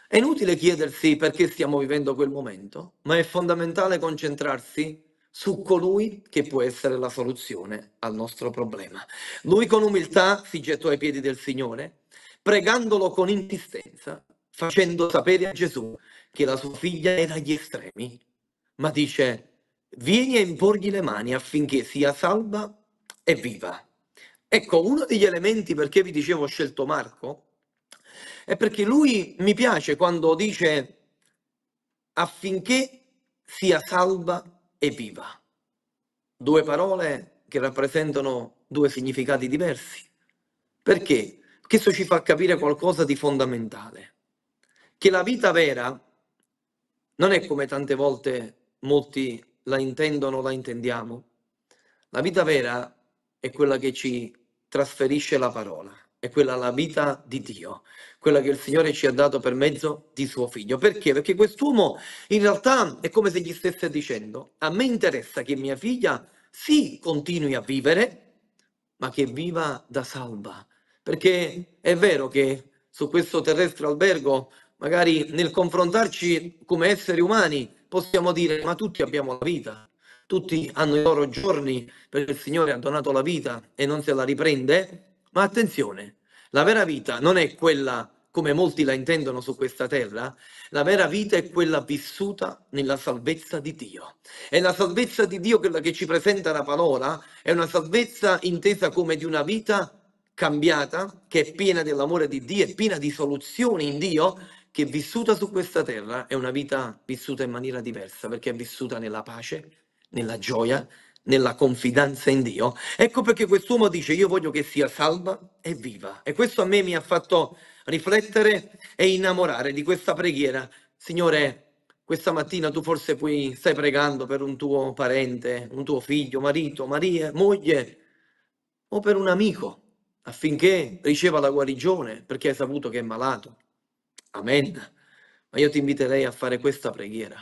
S3: È inutile chiedersi perché stiamo vivendo quel momento, ma è fondamentale concentrarsi su colui che può essere la soluzione al nostro problema. Lui con umiltà si gettò ai piedi del Signore, pregandolo con insistenza, facendo sapere a Gesù che la sua figlia era agli estremi, ma dice, vieni a imporgli le mani affinché sia salva e viva. Ecco, uno degli elementi perché vi dicevo ho scelto Marco è perché lui mi piace quando dice affinché sia salva e viva. Due parole che rappresentano due significati diversi. Perché? questo ci fa capire qualcosa di fondamentale, che la vita vera non è come tante volte molti la intendono, la intendiamo. La vita vera è quella che ci trasferisce la parola, è quella la vita di Dio, quella che il Signore ci ha dato per mezzo di suo figlio. Perché? Perché quest'uomo in realtà è come se gli stesse dicendo, a me interessa che mia figlia sì continui a vivere, ma che viva da salva. Perché è vero che su questo terrestre albergo, magari nel confrontarci come esseri umani, possiamo dire, ma tutti abbiamo la vita, tutti hanno i loro giorni perché il Signore ha donato la vita e non se la riprende, ma attenzione, la vera vita non è quella come molti la intendono su questa terra, la vera vita è quella vissuta nella salvezza di Dio. E la salvezza di Dio quella che ci presenta la parola, è una salvezza intesa come di una vita cambiata, che è piena dell'amore di Dio, è piena di soluzioni in Dio, che vissuta su questa terra è una vita vissuta in maniera diversa, perché è vissuta nella pace, nella gioia, nella confidenza in Dio. Ecco perché quest'uomo dice io voglio che sia salva e viva. E questo a me mi ha fatto riflettere e innamorare di questa preghiera. Signore, questa mattina tu forse qui stai pregando per un tuo parente, un tuo figlio, marito, Maria, moglie o per un amico affinché riceva la guarigione perché hai saputo che è malato. Amen. Ma io ti inviterei a fare questa preghiera,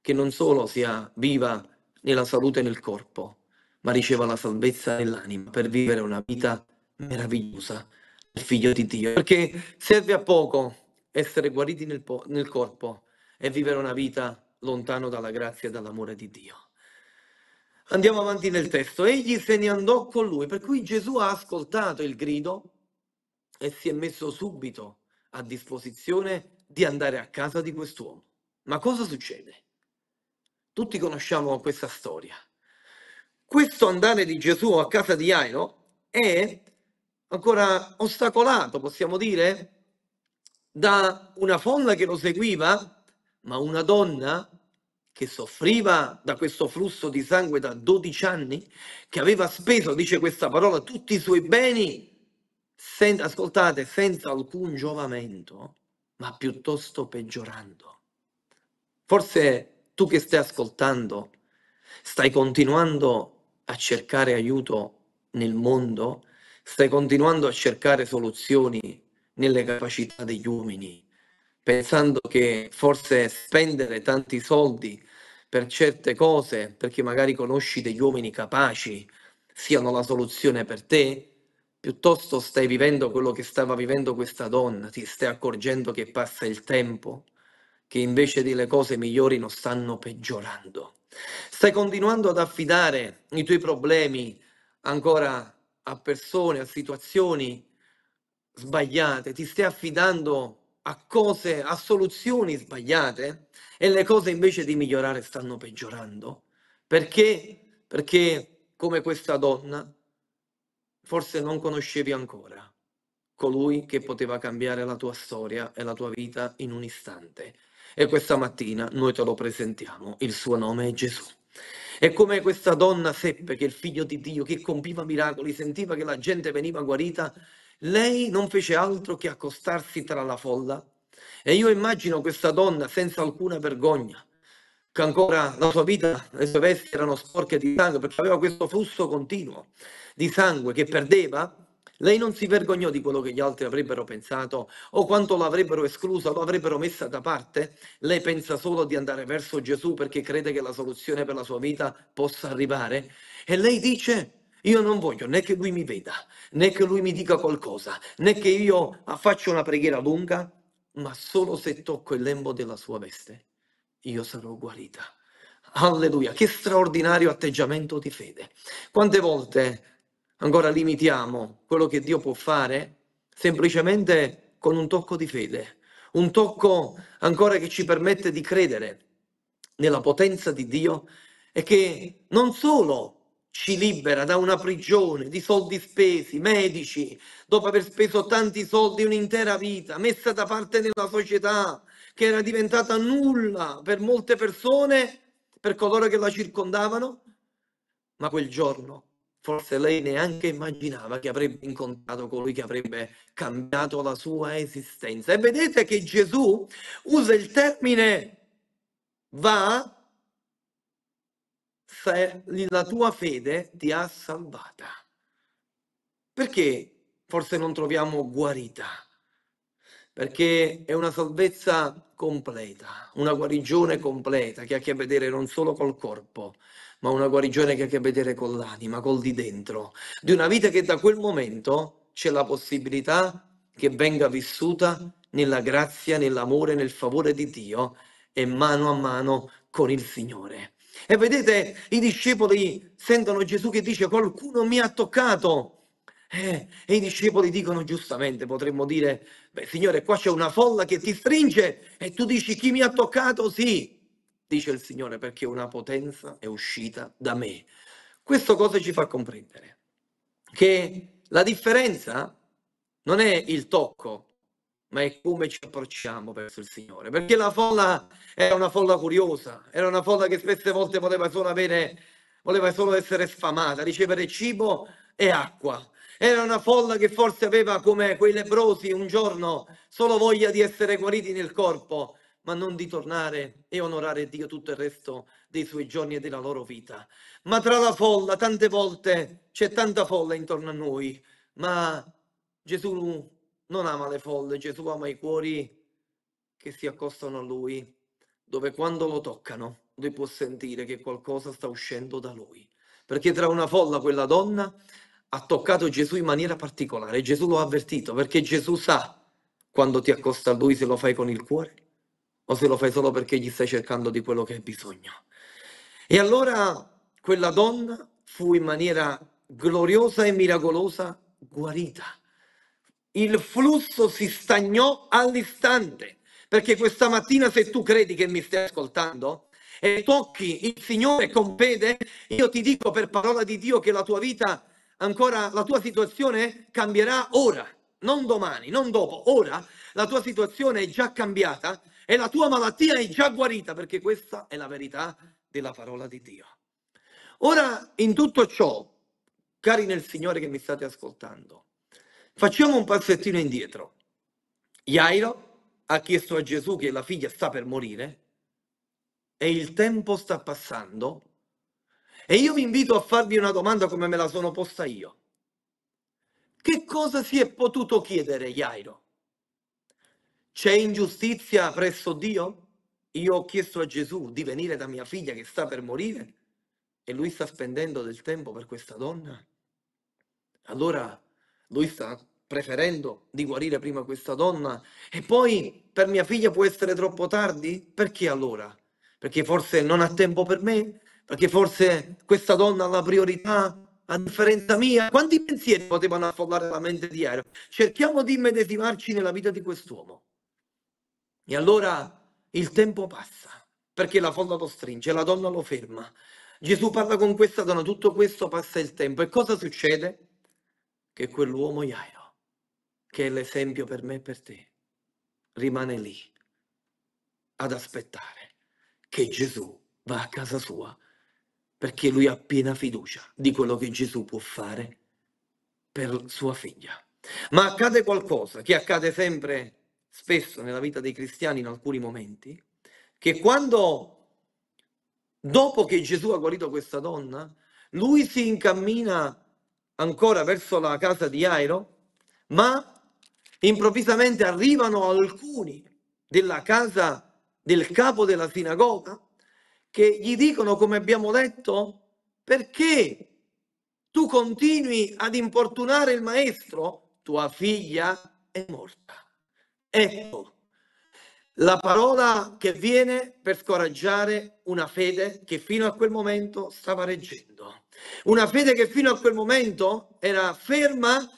S3: che non solo sia viva nella salute nel corpo, ma riceva la salvezza nell'anima per vivere una vita meravigliosa del figlio di Dio. Perché serve a poco essere guariti nel, po- nel corpo e vivere una vita lontano dalla grazia e dall'amore di Dio. Andiamo avanti nel testo. Egli se ne andò con lui, per cui Gesù ha ascoltato il grido e si è messo subito a disposizione di andare a casa di quest'uomo. Ma cosa succede? Tutti conosciamo questa storia. Questo andare di Gesù a casa di Airo è ancora ostacolato, possiamo dire, da una folla che lo seguiva, ma una donna che soffriva da questo flusso di sangue da 12 anni, che aveva speso, dice questa parola, tutti i suoi beni, sen- ascoltate, senza alcun giovamento, ma piuttosto peggiorando. Forse tu che stai ascoltando, stai continuando a cercare aiuto nel mondo, stai continuando a cercare soluzioni nelle capacità degli uomini, pensando che forse spendere tanti soldi per certe cose, perché magari conosci degli uomini capaci, siano la soluzione per te, piuttosto stai vivendo quello che stava vivendo questa donna, ti stai accorgendo che passa il tempo, che invece delle cose migliorino stanno peggiorando. Stai continuando ad affidare i tuoi problemi ancora a persone, a situazioni sbagliate, ti stai affidando a cose, a soluzioni sbagliate e le cose invece di migliorare stanno peggiorando. Perché? Perché come questa donna forse non conoscevi ancora colui che poteva cambiare la tua storia e la tua vita in un istante e questa mattina noi te lo presentiamo. Il suo nome è Gesù. E come questa donna seppe che il figlio di Dio, che compiva miracoli, sentiva che la gente veniva guarita, lei non fece altro che accostarsi tra la folla. E io immagino questa donna senza alcuna vergogna, che ancora la sua vita, le sue vesti erano sporche di sangue, perché aveva questo flusso continuo di sangue che perdeva lei non si vergognò di quello che gli altri avrebbero pensato o quanto l'avrebbero esclusa, lo avrebbero messa da parte? Lei pensa solo di andare verso Gesù perché crede che la soluzione per la sua vita possa arrivare? E lei dice... Io non voglio né che lui mi veda, né che lui mi dica qualcosa, né che io faccia una preghiera lunga, ma solo se tocco il lembo della sua veste, io sarò guarita. Alleluia, che straordinario atteggiamento di fede. Quante volte ancora limitiamo quello che Dio può fare semplicemente con un tocco di fede, un tocco ancora che ci permette di credere nella potenza di Dio e che non solo ci libera da una prigione di soldi spesi, medici, dopo aver speso tanti soldi un'intera vita, messa da parte nella società che era diventata nulla per molte persone, per coloro che la circondavano, ma quel giorno forse lei neanche immaginava che avrebbe incontrato colui che avrebbe cambiato la sua esistenza. E vedete che Gesù usa il termine va se la tua fede ti ha salvata. Perché forse non troviamo guarita? Perché è una salvezza completa, una guarigione completa che ha a che vedere non solo col corpo, ma una guarigione che ha a che vedere con l'anima, col di dentro, di una vita che da quel momento c'è la possibilità che venga vissuta nella grazia, nell'amore, nel favore di Dio e mano a mano con il Signore. E vedete, i discepoli sentono Gesù che dice qualcuno mi ha toccato. Eh, e i discepoli dicono giustamente, potremmo dire, beh, Signore, qua c'è una folla che ti stringe e tu dici chi mi ha toccato? Sì, dice il Signore, perché una potenza è uscita da me. Questo cosa ci fa comprendere? Che la differenza non è il tocco, ma è come ci approcciamo verso il Signore. Perché la folla era una folla curiosa, era una folla che spesse volte voleva solo, avere, voleva solo essere sfamata, ricevere cibo e acqua. Era una folla che forse aveva come quei lebrosi un giorno solo voglia di essere guariti nel corpo, ma non di tornare e onorare Dio tutto il resto dei suoi giorni e della loro vita. Ma tra la folla, tante volte c'è tanta folla intorno a noi, ma Gesù non ama le folle, Gesù ama i cuori che si accostano a lui, dove quando lo toccano lui può sentire che qualcosa sta uscendo da lui. Perché tra una folla quella donna ha toccato Gesù in maniera particolare, Gesù lo ha avvertito, perché Gesù sa quando ti accosta a lui se lo fai con il cuore o se lo fai solo perché gli stai cercando di quello che hai bisogno. E allora quella donna fu in maniera gloriosa e miracolosa guarita. Il flusso si stagnò all'istante, perché questa mattina se tu credi che mi stai ascoltando e tocchi il Signore con fede, io ti dico per parola di Dio che la tua vita, ancora la tua situazione cambierà ora, non domani, non dopo, ora la tua situazione è già cambiata e la tua malattia è già guarita, perché questa è la verità della parola di Dio. Ora, in tutto ciò, cari nel Signore che mi state ascoltando, facciamo un passettino indietro. Jairo ha chiesto a Gesù che la figlia sta per morire e il tempo sta passando e io vi invito a farvi una domanda come me la sono posta io. Che cosa si è potuto chiedere Jairo? C'è ingiustizia presso Dio? Io ho chiesto a Gesù di venire da mia figlia che sta per morire e lui sta spendendo del tempo per questa donna. Allora lui sta preferendo di guarire prima questa donna e poi per mia figlia può essere troppo tardi? Perché allora? Perché forse non ha tempo per me? Perché forse questa donna ha la priorità? a differenza mia, quanti pensieri potevano affollare la mente di Aero? Cerchiamo di immedesimarci nella vita di quest'uomo. E allora il tempo passa perché la folla lo stringe, la donna lo ferma. Gesù parla con questa donna, tutto questo passa il tempo. E cosa succede? Che quell'uomo Iairo, che è l'esempio per me e per te, rimane lì ad aspettare che Gesù va a casa sua perché lui ha piena fiducia di quello che Gesù può fare per sua figlia. Ma accade qualcosa che accade sempre spesso nella vita dei cristiani in alcuni momenti, che quando, dopo che Gesù ha guarito questa donna, lui si incammina ancora verso la casa di Airo, ma improvvisamente arrivano alcuni della casa del capo della sinagoga che gli dicono, come abbiamo letto, perché tu continui ad importunare il maestro? Tua figlia è morta. Ecco, la parola che viene per scoraggiare una fede che fino a quel momento stava reggendo. Una fede che fino a quel momento era ferma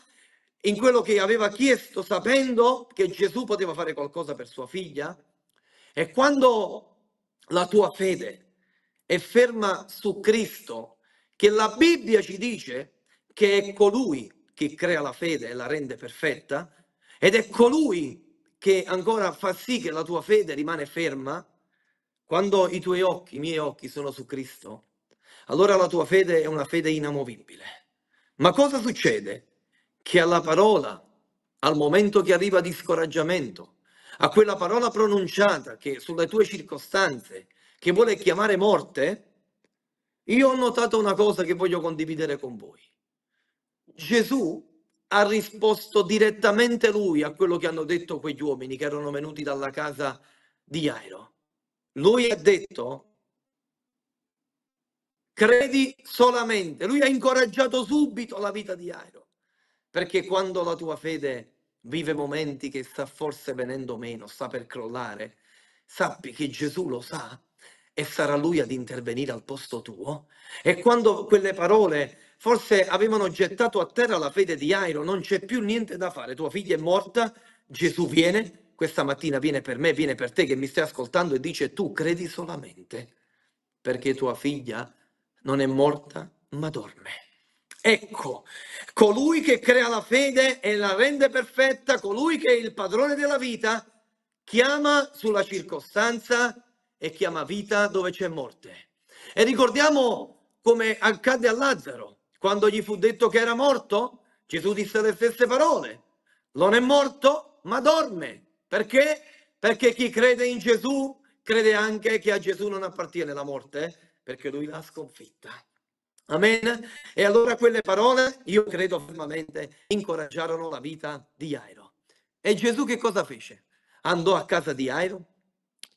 S3: in quello che aveva chiesto sapendo che Gesù poteva fare qualcosa per sua figlia. E quando la tua fede è ferma su Cristo, che la Bibbia ci dice che è colui che crea la fede e la rende perfetta, ed è colui che ancora fa sì che la tua fede rimane ferma, quando i tuoi occhi, i miei occhi sono su Cristo, allora la tua fede è una fede inamovibile. Ma cosa succede? Che alla parola, al momento che arriva di scoraggiamento, a quella parola pronunciata che sulle tue circostanze, che vuole chiamare morte, io ho notato una cosa che voglio condividere con voi. Gesù ha risposto direttamente lui a quello che hanno detto quegli uomini che erano venuti dalla casa di Jairo. Lui ha detto, credi solamente, lui ha incoraggiato subito la vita di Jairo, perché quando la tua fede vive momenti che sta forse venendo meno, sta per crollare, sappi che Gesù lo sa e sarà lui ad intervenire al posto tuo. E quando quelle parole Forse avevano gettato a terra la fede di Airo, non c'è più niente da fare, tua figlia è morta, Gesù viene, questa mattina viene per me, viene per te che mi stai ascoltando e dice tu credi solamente perché tua figlia non è morta ma dorme. Ecco, colui che crea la fede e la rende perfetta, colui che è il padrone della vita, chiama sulla circostanza e chiama vita dove c'è morte. E ricordiamo come accadde a Lazzaro. Quando gli fu detto che era morto, Gesù disse le stesse parole. Non è morto, ma dorme. Perché? Perché chi crede in Gesù crede anche che a Gesù non appartiene la morte, eh? perché lui l'ha sconfitta. Amen. E allora quelle parole, io credo fermamente, incoraggiarono la vita di Jairo. E Gesù che cosa fece? Andò a casa di Jairo,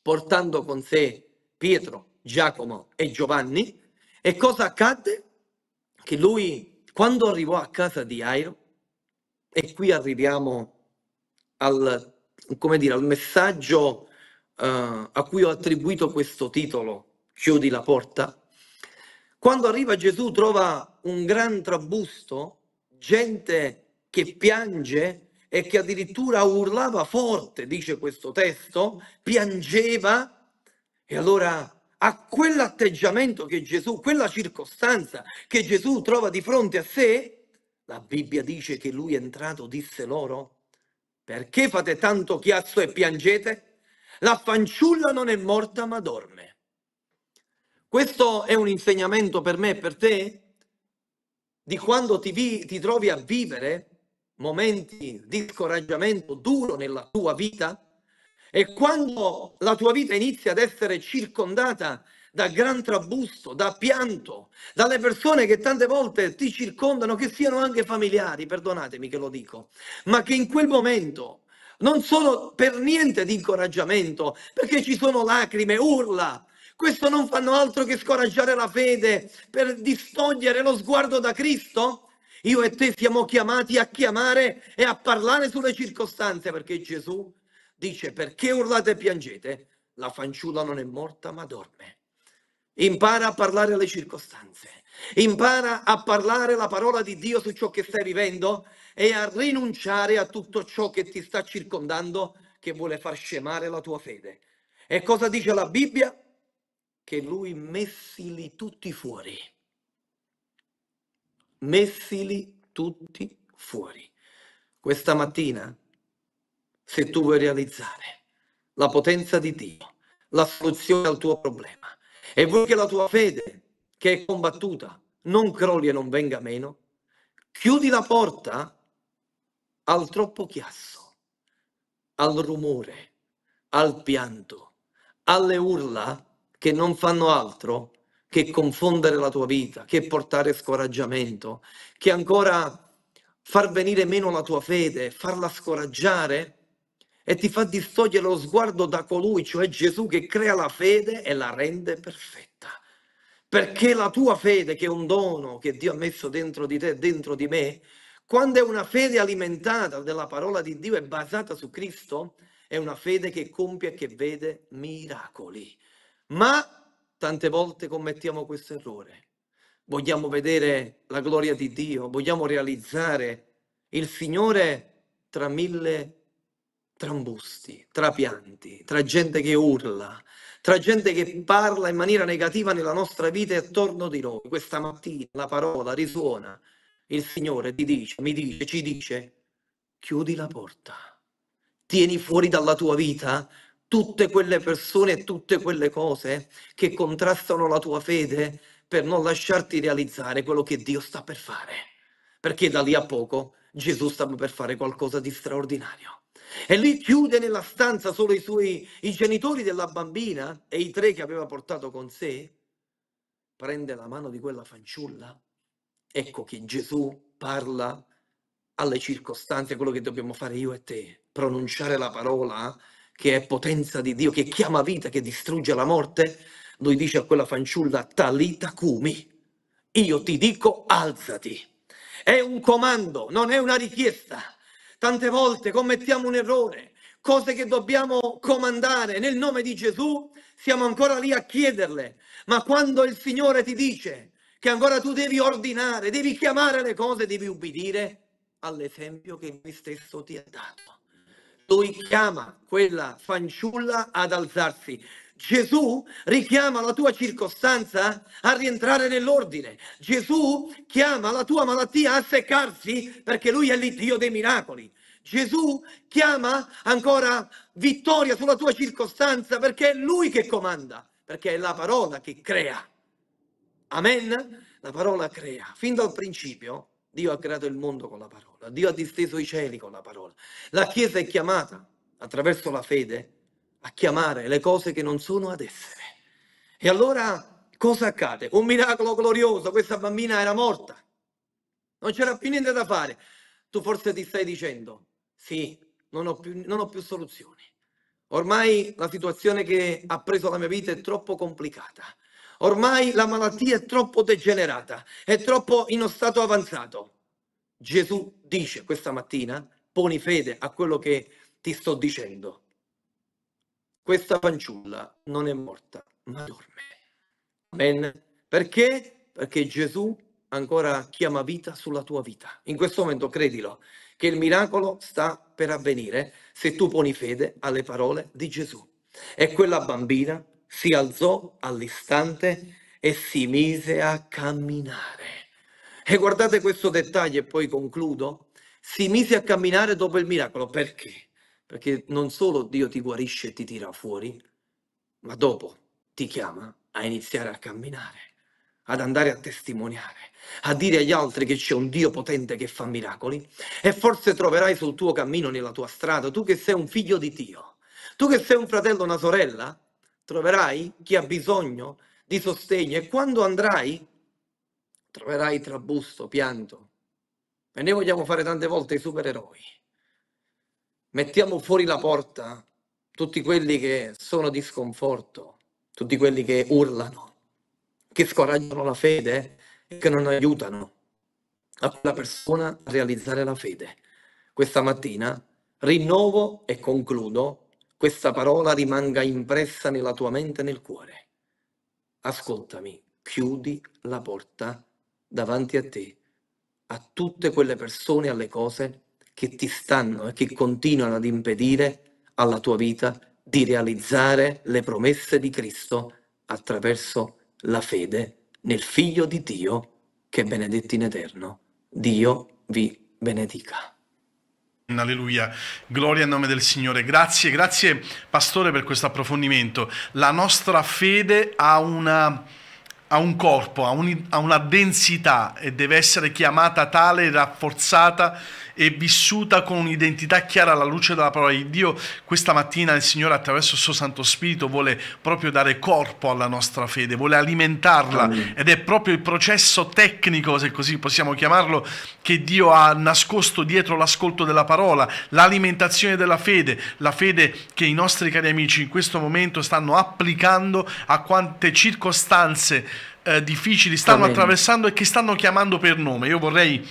S3: portando con sé Pietro, Giacomo e Giovanni. E cosa accadde? che lui, quando arrivò a casa di Airo, e qui arriviamo al, dire, al messaggio uh, a cui ho attribuito questo titolo, Chiudi la porta, quando arriva Gesù trova un gran trabusto, gente che piange e che addirittura urlava forte, dice questo testo, piangeva e allora a quell'atteggiamento che Gesù, quella circostanza che Gesù trova di fronte a sé, la Bibbia dice che lui entrato disse loro, perché fate tanto chiasso e piangete? La fanciulla non è morta ma dorme. Questo è un insegnamento per me e per te di quando ti, vi, ti trovi a vivere momenti di scoraggiamento duro nella tua vita, e quando la tua vita inizia ad essere circondata da gran trabusto, da pianto, dalle persone che tante volte ti circondano, che siano anche familiari, perdonatemi che lo dico, ma che in quel momento non sono per niente di incoraggiamento, perché ci sono lacrime, urla. Questo non fanno altro che scoraggiare la fede per distogliere lo sguardo da Cristo? Io e te siamo chiamati a chiamare e a parlare sulle circostanze perché Gesù dice perché urlate e piangete? La fanciulla non è morta ma dorme. Impara a parlare alle circostanze, impara a parlare la parola di Dio su ciò che stai vivendo e a rinunciare a tutto ciò che ti sta circondando che vuole far scemare la tua fede. E cosa dice la Bibbia? Che lui messili tutti fuori. Messili tutti fuori. Questa mattina se tu vuoi realizzare la potenza di Dio, la soluzione al tuo problema e vuoi che la tua fede, che è combattuta, non crolli e non venga meno, chiudi la porta al troppo chiasso, al rumore, al pianto, alle urla che non fanno altro che confondere la tua vita, che portare scoraggiamento, che ancora far venire meno la tua fede, farla scoraggiare e ti fa distogliere lo sguardo da colui, cioè Gesù che crea la fede e la rende perfetta. Perché la tua fede, che è un dono che Dio ha messo dentro di te, dentro di me, quando è una fede alimentata dalla parola di Dio e basata su Cristo, è una fede che compie e che vede miracoli. Ma tante volte commettiamo questo errore. Vogliamo vedere la gloria di Dio, vogliamo realizzare il Signore tra mille tra embusti, tra pianti, tra gente che urla, tra gente che parla in maniera negativa nella nostra vita e attorno di noi. Questa mattina la parola risuona, il Signore ti dice, mi dice, ci dice, chiudi la porta, tieni fuori dalla tua vita tutte quelle persone e tutte quelle cose che contrastano la tua fede per non lasciarti realizzare quello che Dio sta per fare, perché da lì a poco Gesù sta per fare qualcosa di straordinario. E lì chiude nella stanza solo i suoi i genitori della bambina e i tre che aveva portato con sé. Prende la mano di quella fanciulla. Ecco che Gesù parla alle circostanze, quello che dobbiamo fare io e te, pronunciare la parola che è potenza di Dio, che chiama vita, che distrugge la morte. Lui dice a quella fanciulla Talita Kumi, io ti dico alzati. È un comando, non è una richiesta Tante volte commettiamo un errore, cose che dobbiamo comandare nel nome di Gesù, siamo ancora lì a chiederle, ma quando il Signore ti dice che ancora tu devi ordinare, devi chiamare le cose, devi ubbidire all'esempio che lui stesso ti ha dato. Lui chiama quella fanciulla ad alzarsi. Gesù richiama la tua circostanza a rientrare nell'ordine. Gesù chiama la tua malattia a seccarsi perché lui è l'Iddio dei miracoli. Gesù chiama ancora vittoria sulla tua circostanza perché è lui che comanda, perché è la parola che crea. Amen? La parola crea. Fin dal principio Dio ha creato il mondo con la parola, Dio ha disteso i cieli con la parola. La Chiesa è chiamata attraverso la fede a chiamare le cose che non sono ad essere. E allora cosa accade? Un miracolo glorioso, questa bambina era morta, non c'era più niente da fare. Tu forse ti stai dicendo, sì, non ho più, non ho più soluzioni. Ormai la situazione che ha preso la mia vita è troppo complicata. Ormai la malattia è troppo degenerata, è troppo in uno stato avanzato. Gesù dice questa mattina, poni fede a quello che ti sto dicendo questa fanciulla non è morta, ma dorme. Amen. Perché? Perché Gesù ancora chiama vita sulla tua vita. In questo momento credilo che il miracolo sta per avvenire se tu poni fede alle parole di Gesù. E quella bambina si alzò all'istante e si mise a camminare. E guardate questo dettaglio e poi concludo. Si mise a camminare dopo il miracolo perché? perché non solo Dio ti guarisce e ti tira fuori, ma dopo ti chiama a iniziare a camminare, ad andare a testimoniare, a dire agli altri che c'è un Dio potente che fa miracoli e forse troverai sul tuo cammino, nella tua strada, tu che sei un figlio di Dio, tu che sei un fratello, una sorella, troverai chi ha bisogno di sostegno e quando andrai troverai trabusto, pianto. E noi vogliamo fare tante volte i supereroi Mettiamo fuori la porta tutti quelli che sono di sconforto, tutti quelli che urlano, che scoraggiano la fede e che non aiutano a quella persona a realizzare la fede. Questa mattina rinnovo e concludo, questa parola rimanga impressa nella tua mente e nel cuore. Ascoltami, chiudi la porta davanti a te, a tutte quelle persone, e alle cose che ti stanno e che continuano ad impedire alla tua vita di realizzare le promesse di Cristo attraverso la fede nel Figlio di Dio che è benedetto in eterno. Dio vi benedica.
S1: Alleluia, gloria al nome del Signore. Grazie, grazie Pastore per questo approfondimento. La nostra fede ha, una, ha un corpo, ha, un, ha una densità e deve essere chiamata tale, rafforzata e vissuta con un'identità chiara alla luce della parola di Dio. Questa mattina il Signore attraverso il suo Santo Spirito vuole proprio dare corpo alla nostra fede, vuole alimentarla ed è proprio il processo tecnico, se così possiamo chiamarlo, che Dio ha nascosto dietro l'ascolto della parola, l'alimentazione della fede, la fede che i nostri cari amici in questo momento stanno applicando a quante circostanze eh, difficili stanno attraversando e che stanno chiamando per nome. Io vorrei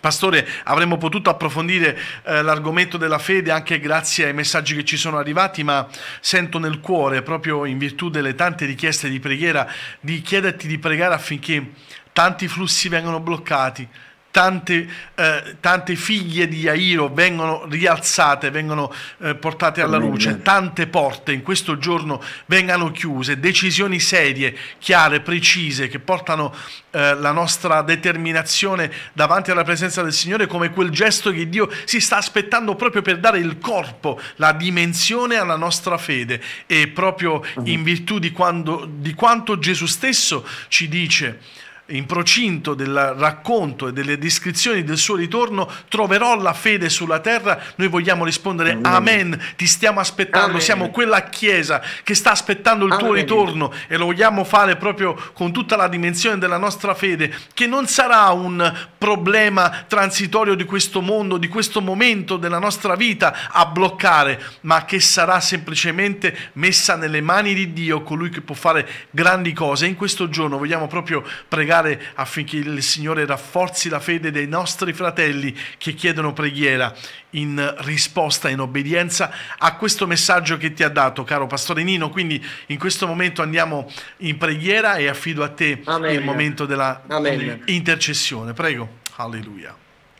S1: Pastore, avremmo potuto approfondire eh, l'argomento della fede anche grazie ai messaggi che ci sono arrivati, ma sento nel cuore, proprio in virtù delle tante richieste di preghiera, di chiederti di pregare affinché tanti flussi vengano bloccati, Tante, eh, tante, figlie di Iairo vengono rialzate, vengono eh, portate alla luce, tante porte in questo giorno vengano chiuse, decisioni serie, chiare, precise che portano eh, la nostra determinazione davanti alla presenza del Signore come quel gesto che Dio si sta aspettando proprio per dare il corpo, la dimensione alla nostra fede e proprio mm-hmm. in virtù di, quando, di quanto Gesù stesso ci dice in procinto del racconto e delle descrizioni del suo ritorno, troverò la fede sulla terra, noi vogliamo rispondere Amen, Amen. ti stiamo aspettando, Amen. siamo quella Chiesa che sta aspettando il Amen. tuo ritorno e lo vogliamo fare proprio con tutta la dimensione della nostra fede, che non sarà un problema transitorio di questo mondo, di questo momento della nostra vita a bloccare, ma che sarà semplicemente messa nelle mani di Dio, colui che può fare grandi cose. E in questo giorno vogliamo proprio pregare pregare affinché il Signore rafforzi la fede dei nostri fratelli che chiedono preghiera in risposta, in obbedienza a questo messaggio che ti ha dato, caro Pastore Nino. Quindi in questo momento andiamo in preghiera e affido a te Amen. il momento dell'intercessione. Prego. Alleluia.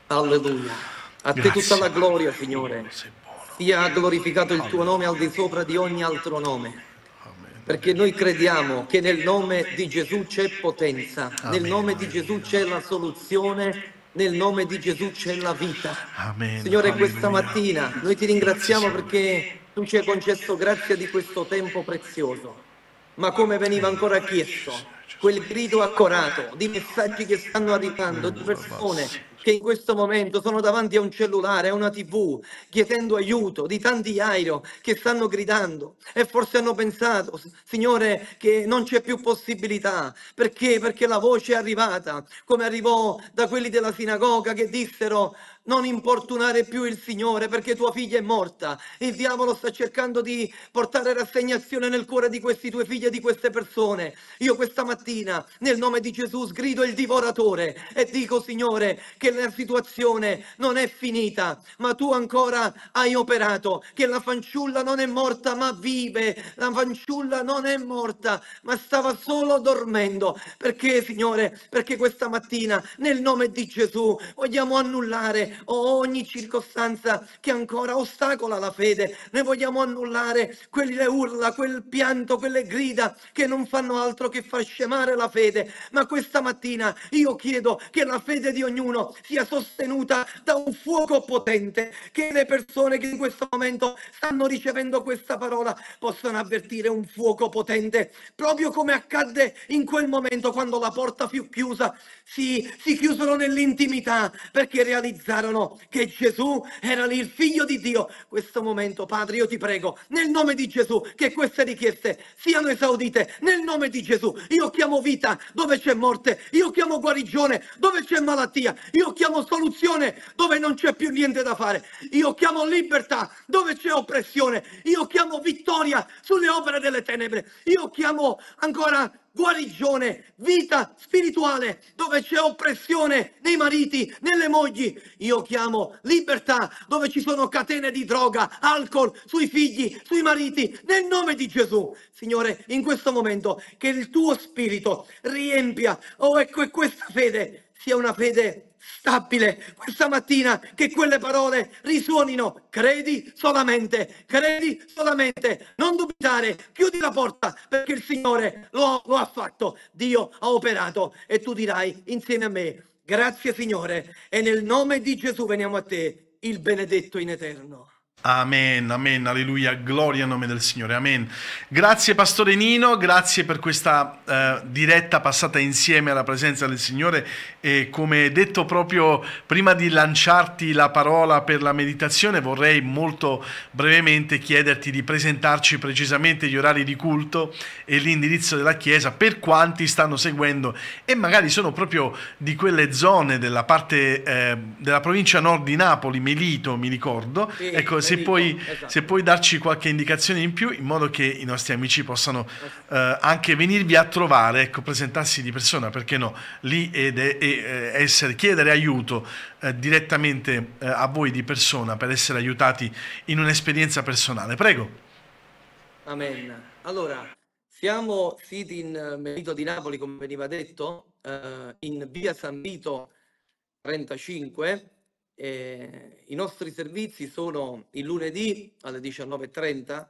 S3: Alleluia. A Grazie. te tutta la gloria, Signore.
S1: Sia glorificato il
S3: tuo nome al di sopra di ogni altro nome perché noi crediamo che nel nome di Gesù c'è potenza, Amen. nel nome di Gesù c'è la soluzione nel nome di Gesù c'è la vita.
S1: Amen, Signore, alleluia. questa
S3: mattina noi ti ringraziamo perché tu ci hai concesso grazia di questo tempo prezioso. Ma come veniva ancora chiesto, quel grido accorato di messaggi che stanno arrivando, di persone che in questo momento sono davanti a un cellulare, a una tv, chiedendo aiuto di tanti Jairo che stanno gridando e forse hanno pensato, Signore, che non c'è più possibilità. Perché? Perché la voce è arrivata, come arrivò da quelli della sinagoga che dissero non importunare più il Signore perché tua figlia è morta. Il diavolo sta cercando di portare rassegnazione nel cuore di questi tuoi figli e di queste persone. Io questa mattina, nel nome di Gesù, sgrido il divoratore e dico, Signore, che la situazione non è finita, ma tu ancora hai operato, che la fanciulla non è morta, ma vive. La fanciulla non è morta, ma stava solo dormendo. Perché, Signore? Perché questa mattina, nel nome di Gesù, vogliamo annullare o ogni circostanza che ancora ostacola la fede. Ne vogliamo annullare quelle urla, quel pianto, quelle grida che non fanno altro che far scemare la fede. Ma questa mattina io chiedo che la fede di ognuno sia sostenuta da un fuoco potente, che le persone che in questo momento stanno ricevendo questa parola possano avvertire un fuoco potente, proprio come accadde in quel momento quando la porta fu chiusa, si, si chiusero nell'intimità perché realizzarono sapevano che Gesù era lì il figlio di Dio. Questo momento, Padre, io ti prego, nel nome di Gesù, che queste richieste siano esaudite, nel nome di Gesù. Io chiamo vita dove c'è morte, io chiamo guarigione dove c'è malattia, io chiamo soluzione dove non c'è più niente da fare, io chiamo libertà dove c'è oppressione, io chiamo vittoria sulle opere delle tenebre, io chiamo ancora guarigione, vita spirituale, dove c'è oppressione nei mariti, nelle mogli. Io chiamo libertà, dove ci sono catene di droga, alcol, sui figli, sui mariti, nel nome di Gesù. Signore, in questo momento che il tuo spirito riempia, oh ecco, questa fede sia una fede Stabile questa mattina che quelle parole risuonino. Credi solamente, credi solamente, non dubitare, chiudi la porta perché il Signore lo, lo ha fatto, Dio ha operato e tu dirai insieme a me, grazie Signore e nel nome di Gesù veniamo a te, il benedetto in eterno.
S1: Amen, amen, alleluia, gloria al nome del Signore, amen. Grazie Pastore Nino, grazie per questa eh, diretta passata insieme alla presenza del Signore e come detto proprio prima di lanciarti la parola per la meditazione vorrei molto brevemente chiederti di presentarci precisamente gli orari di culto e l'indirizzo della Chiesa per quanti stanno seguendo e magari sono proprio di quelle zone della parte eh, della provincia nord di Napoli, Melito mi ricordo, ecco, se puoi, esatto. se puoi, darci qualche indicazione in più in modo che i nostri amici possano eh, anche venirvi a trovare, ecco, presentarsi di persona, perché no, lì ed, e, eh, essere, chiedere aiuto eh, direttamente eh, a voi di persona per essere aiutati in un'esperienza personale. Prego.
S3: Amen. Allora, siamo siti in Merito eh, di Napoli, come veniva detto, eh, in via San Vito 35 eh, I nostri servizi sono il lunedì alle 19.30,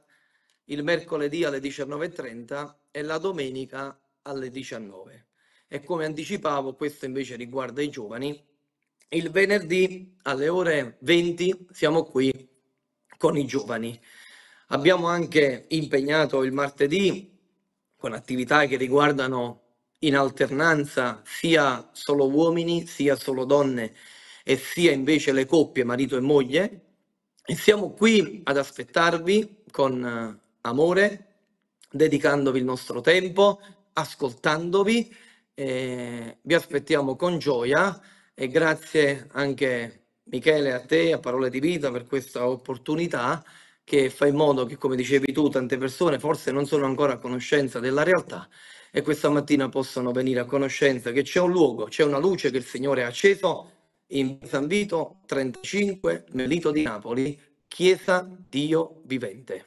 S3: il mercoledì alle 19.30 e la domenica alle 19. E come anticipavo, questo invece riguarda i giovani. Il venerdì alle ore 20 siamo qui con i giovani. Abbiamo anche impegnato il martedì con attività che riguardano in alternanza sia solo uomini sia solo donne e sia invece le coppie marito e moglie. E siamo qui ad aspettarvi con eh, amore, dedicandovi il nostro tempo, ascoltandovi. Eh, vi aspettiamo con gioia e grazie anche Michele a te, a Parole di Vita, per questa opportunità che fa in modo che, come dicevi tu, tante persone forse non sono ancora a conoscenza della realtà e questa mattina possono venire a conoscenza che c'è un luogo, c'è una luce che il Signore ha acceso in San Vito 35 nel Lito di
S1: Napoli, Chiesa Dio Vivente.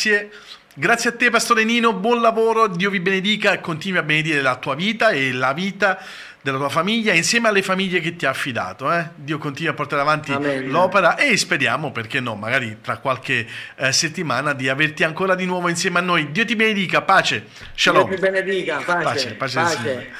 S1: Grazie. Grazie a te Pastore Nino, buon lavoro, Dio vi benedica, e continui a benedire la tua vita e la vita della tua famiglia insieme alle famiglie che ti ha affidato. Eh? Dio continui a portare avanti l'opera e speriamo, perché no, magari tra qualche eh, settimana di averti ancora di nuovo insieme a noi. Dio ti benedica, pace, shalom. Dio ti
S3: benedica, pace, pace, pace. pace.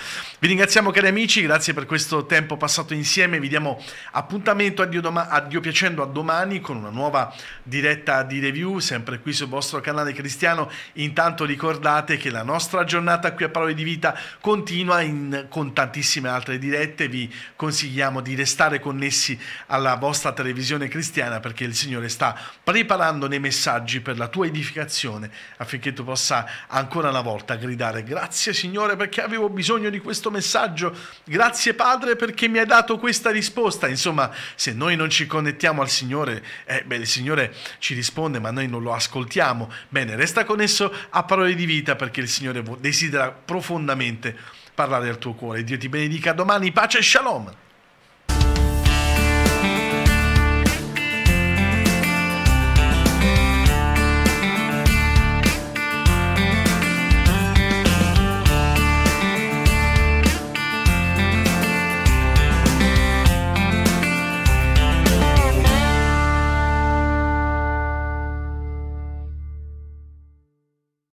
S1: Vi ringraziamo cari amici, grazie per questo tempo passato insieme, vi diamo appuntamento a Dio, doma- a Dio piacendo a domani con una nuova diretta di review, sempre qui sul vostro canale cristiano. Intanto ricordate che la nostra giornata qui a Parole di Vita continua in, con tantissime altre dirette, vi consigliamo di restare connessi alla vostra televisione cristiana perché il Signore sta preparando nei messaggi per la tua edificazione affinché tu possa ancora una volta gridare grazie Signore perché avevo bisogno di questo questo messaggio, grazie Padre perché mi hai dato questa risposta. Insomma, se noi non ci connettiamo al Signore, eh, beh, il Signore ci risponde, ma noi non lo ascoltiamo. Bene, resta connesso a parole di vita perché il Signore desidera profondamente parlare al tuo cuore. Dio ti benedica domani, pace e shalom.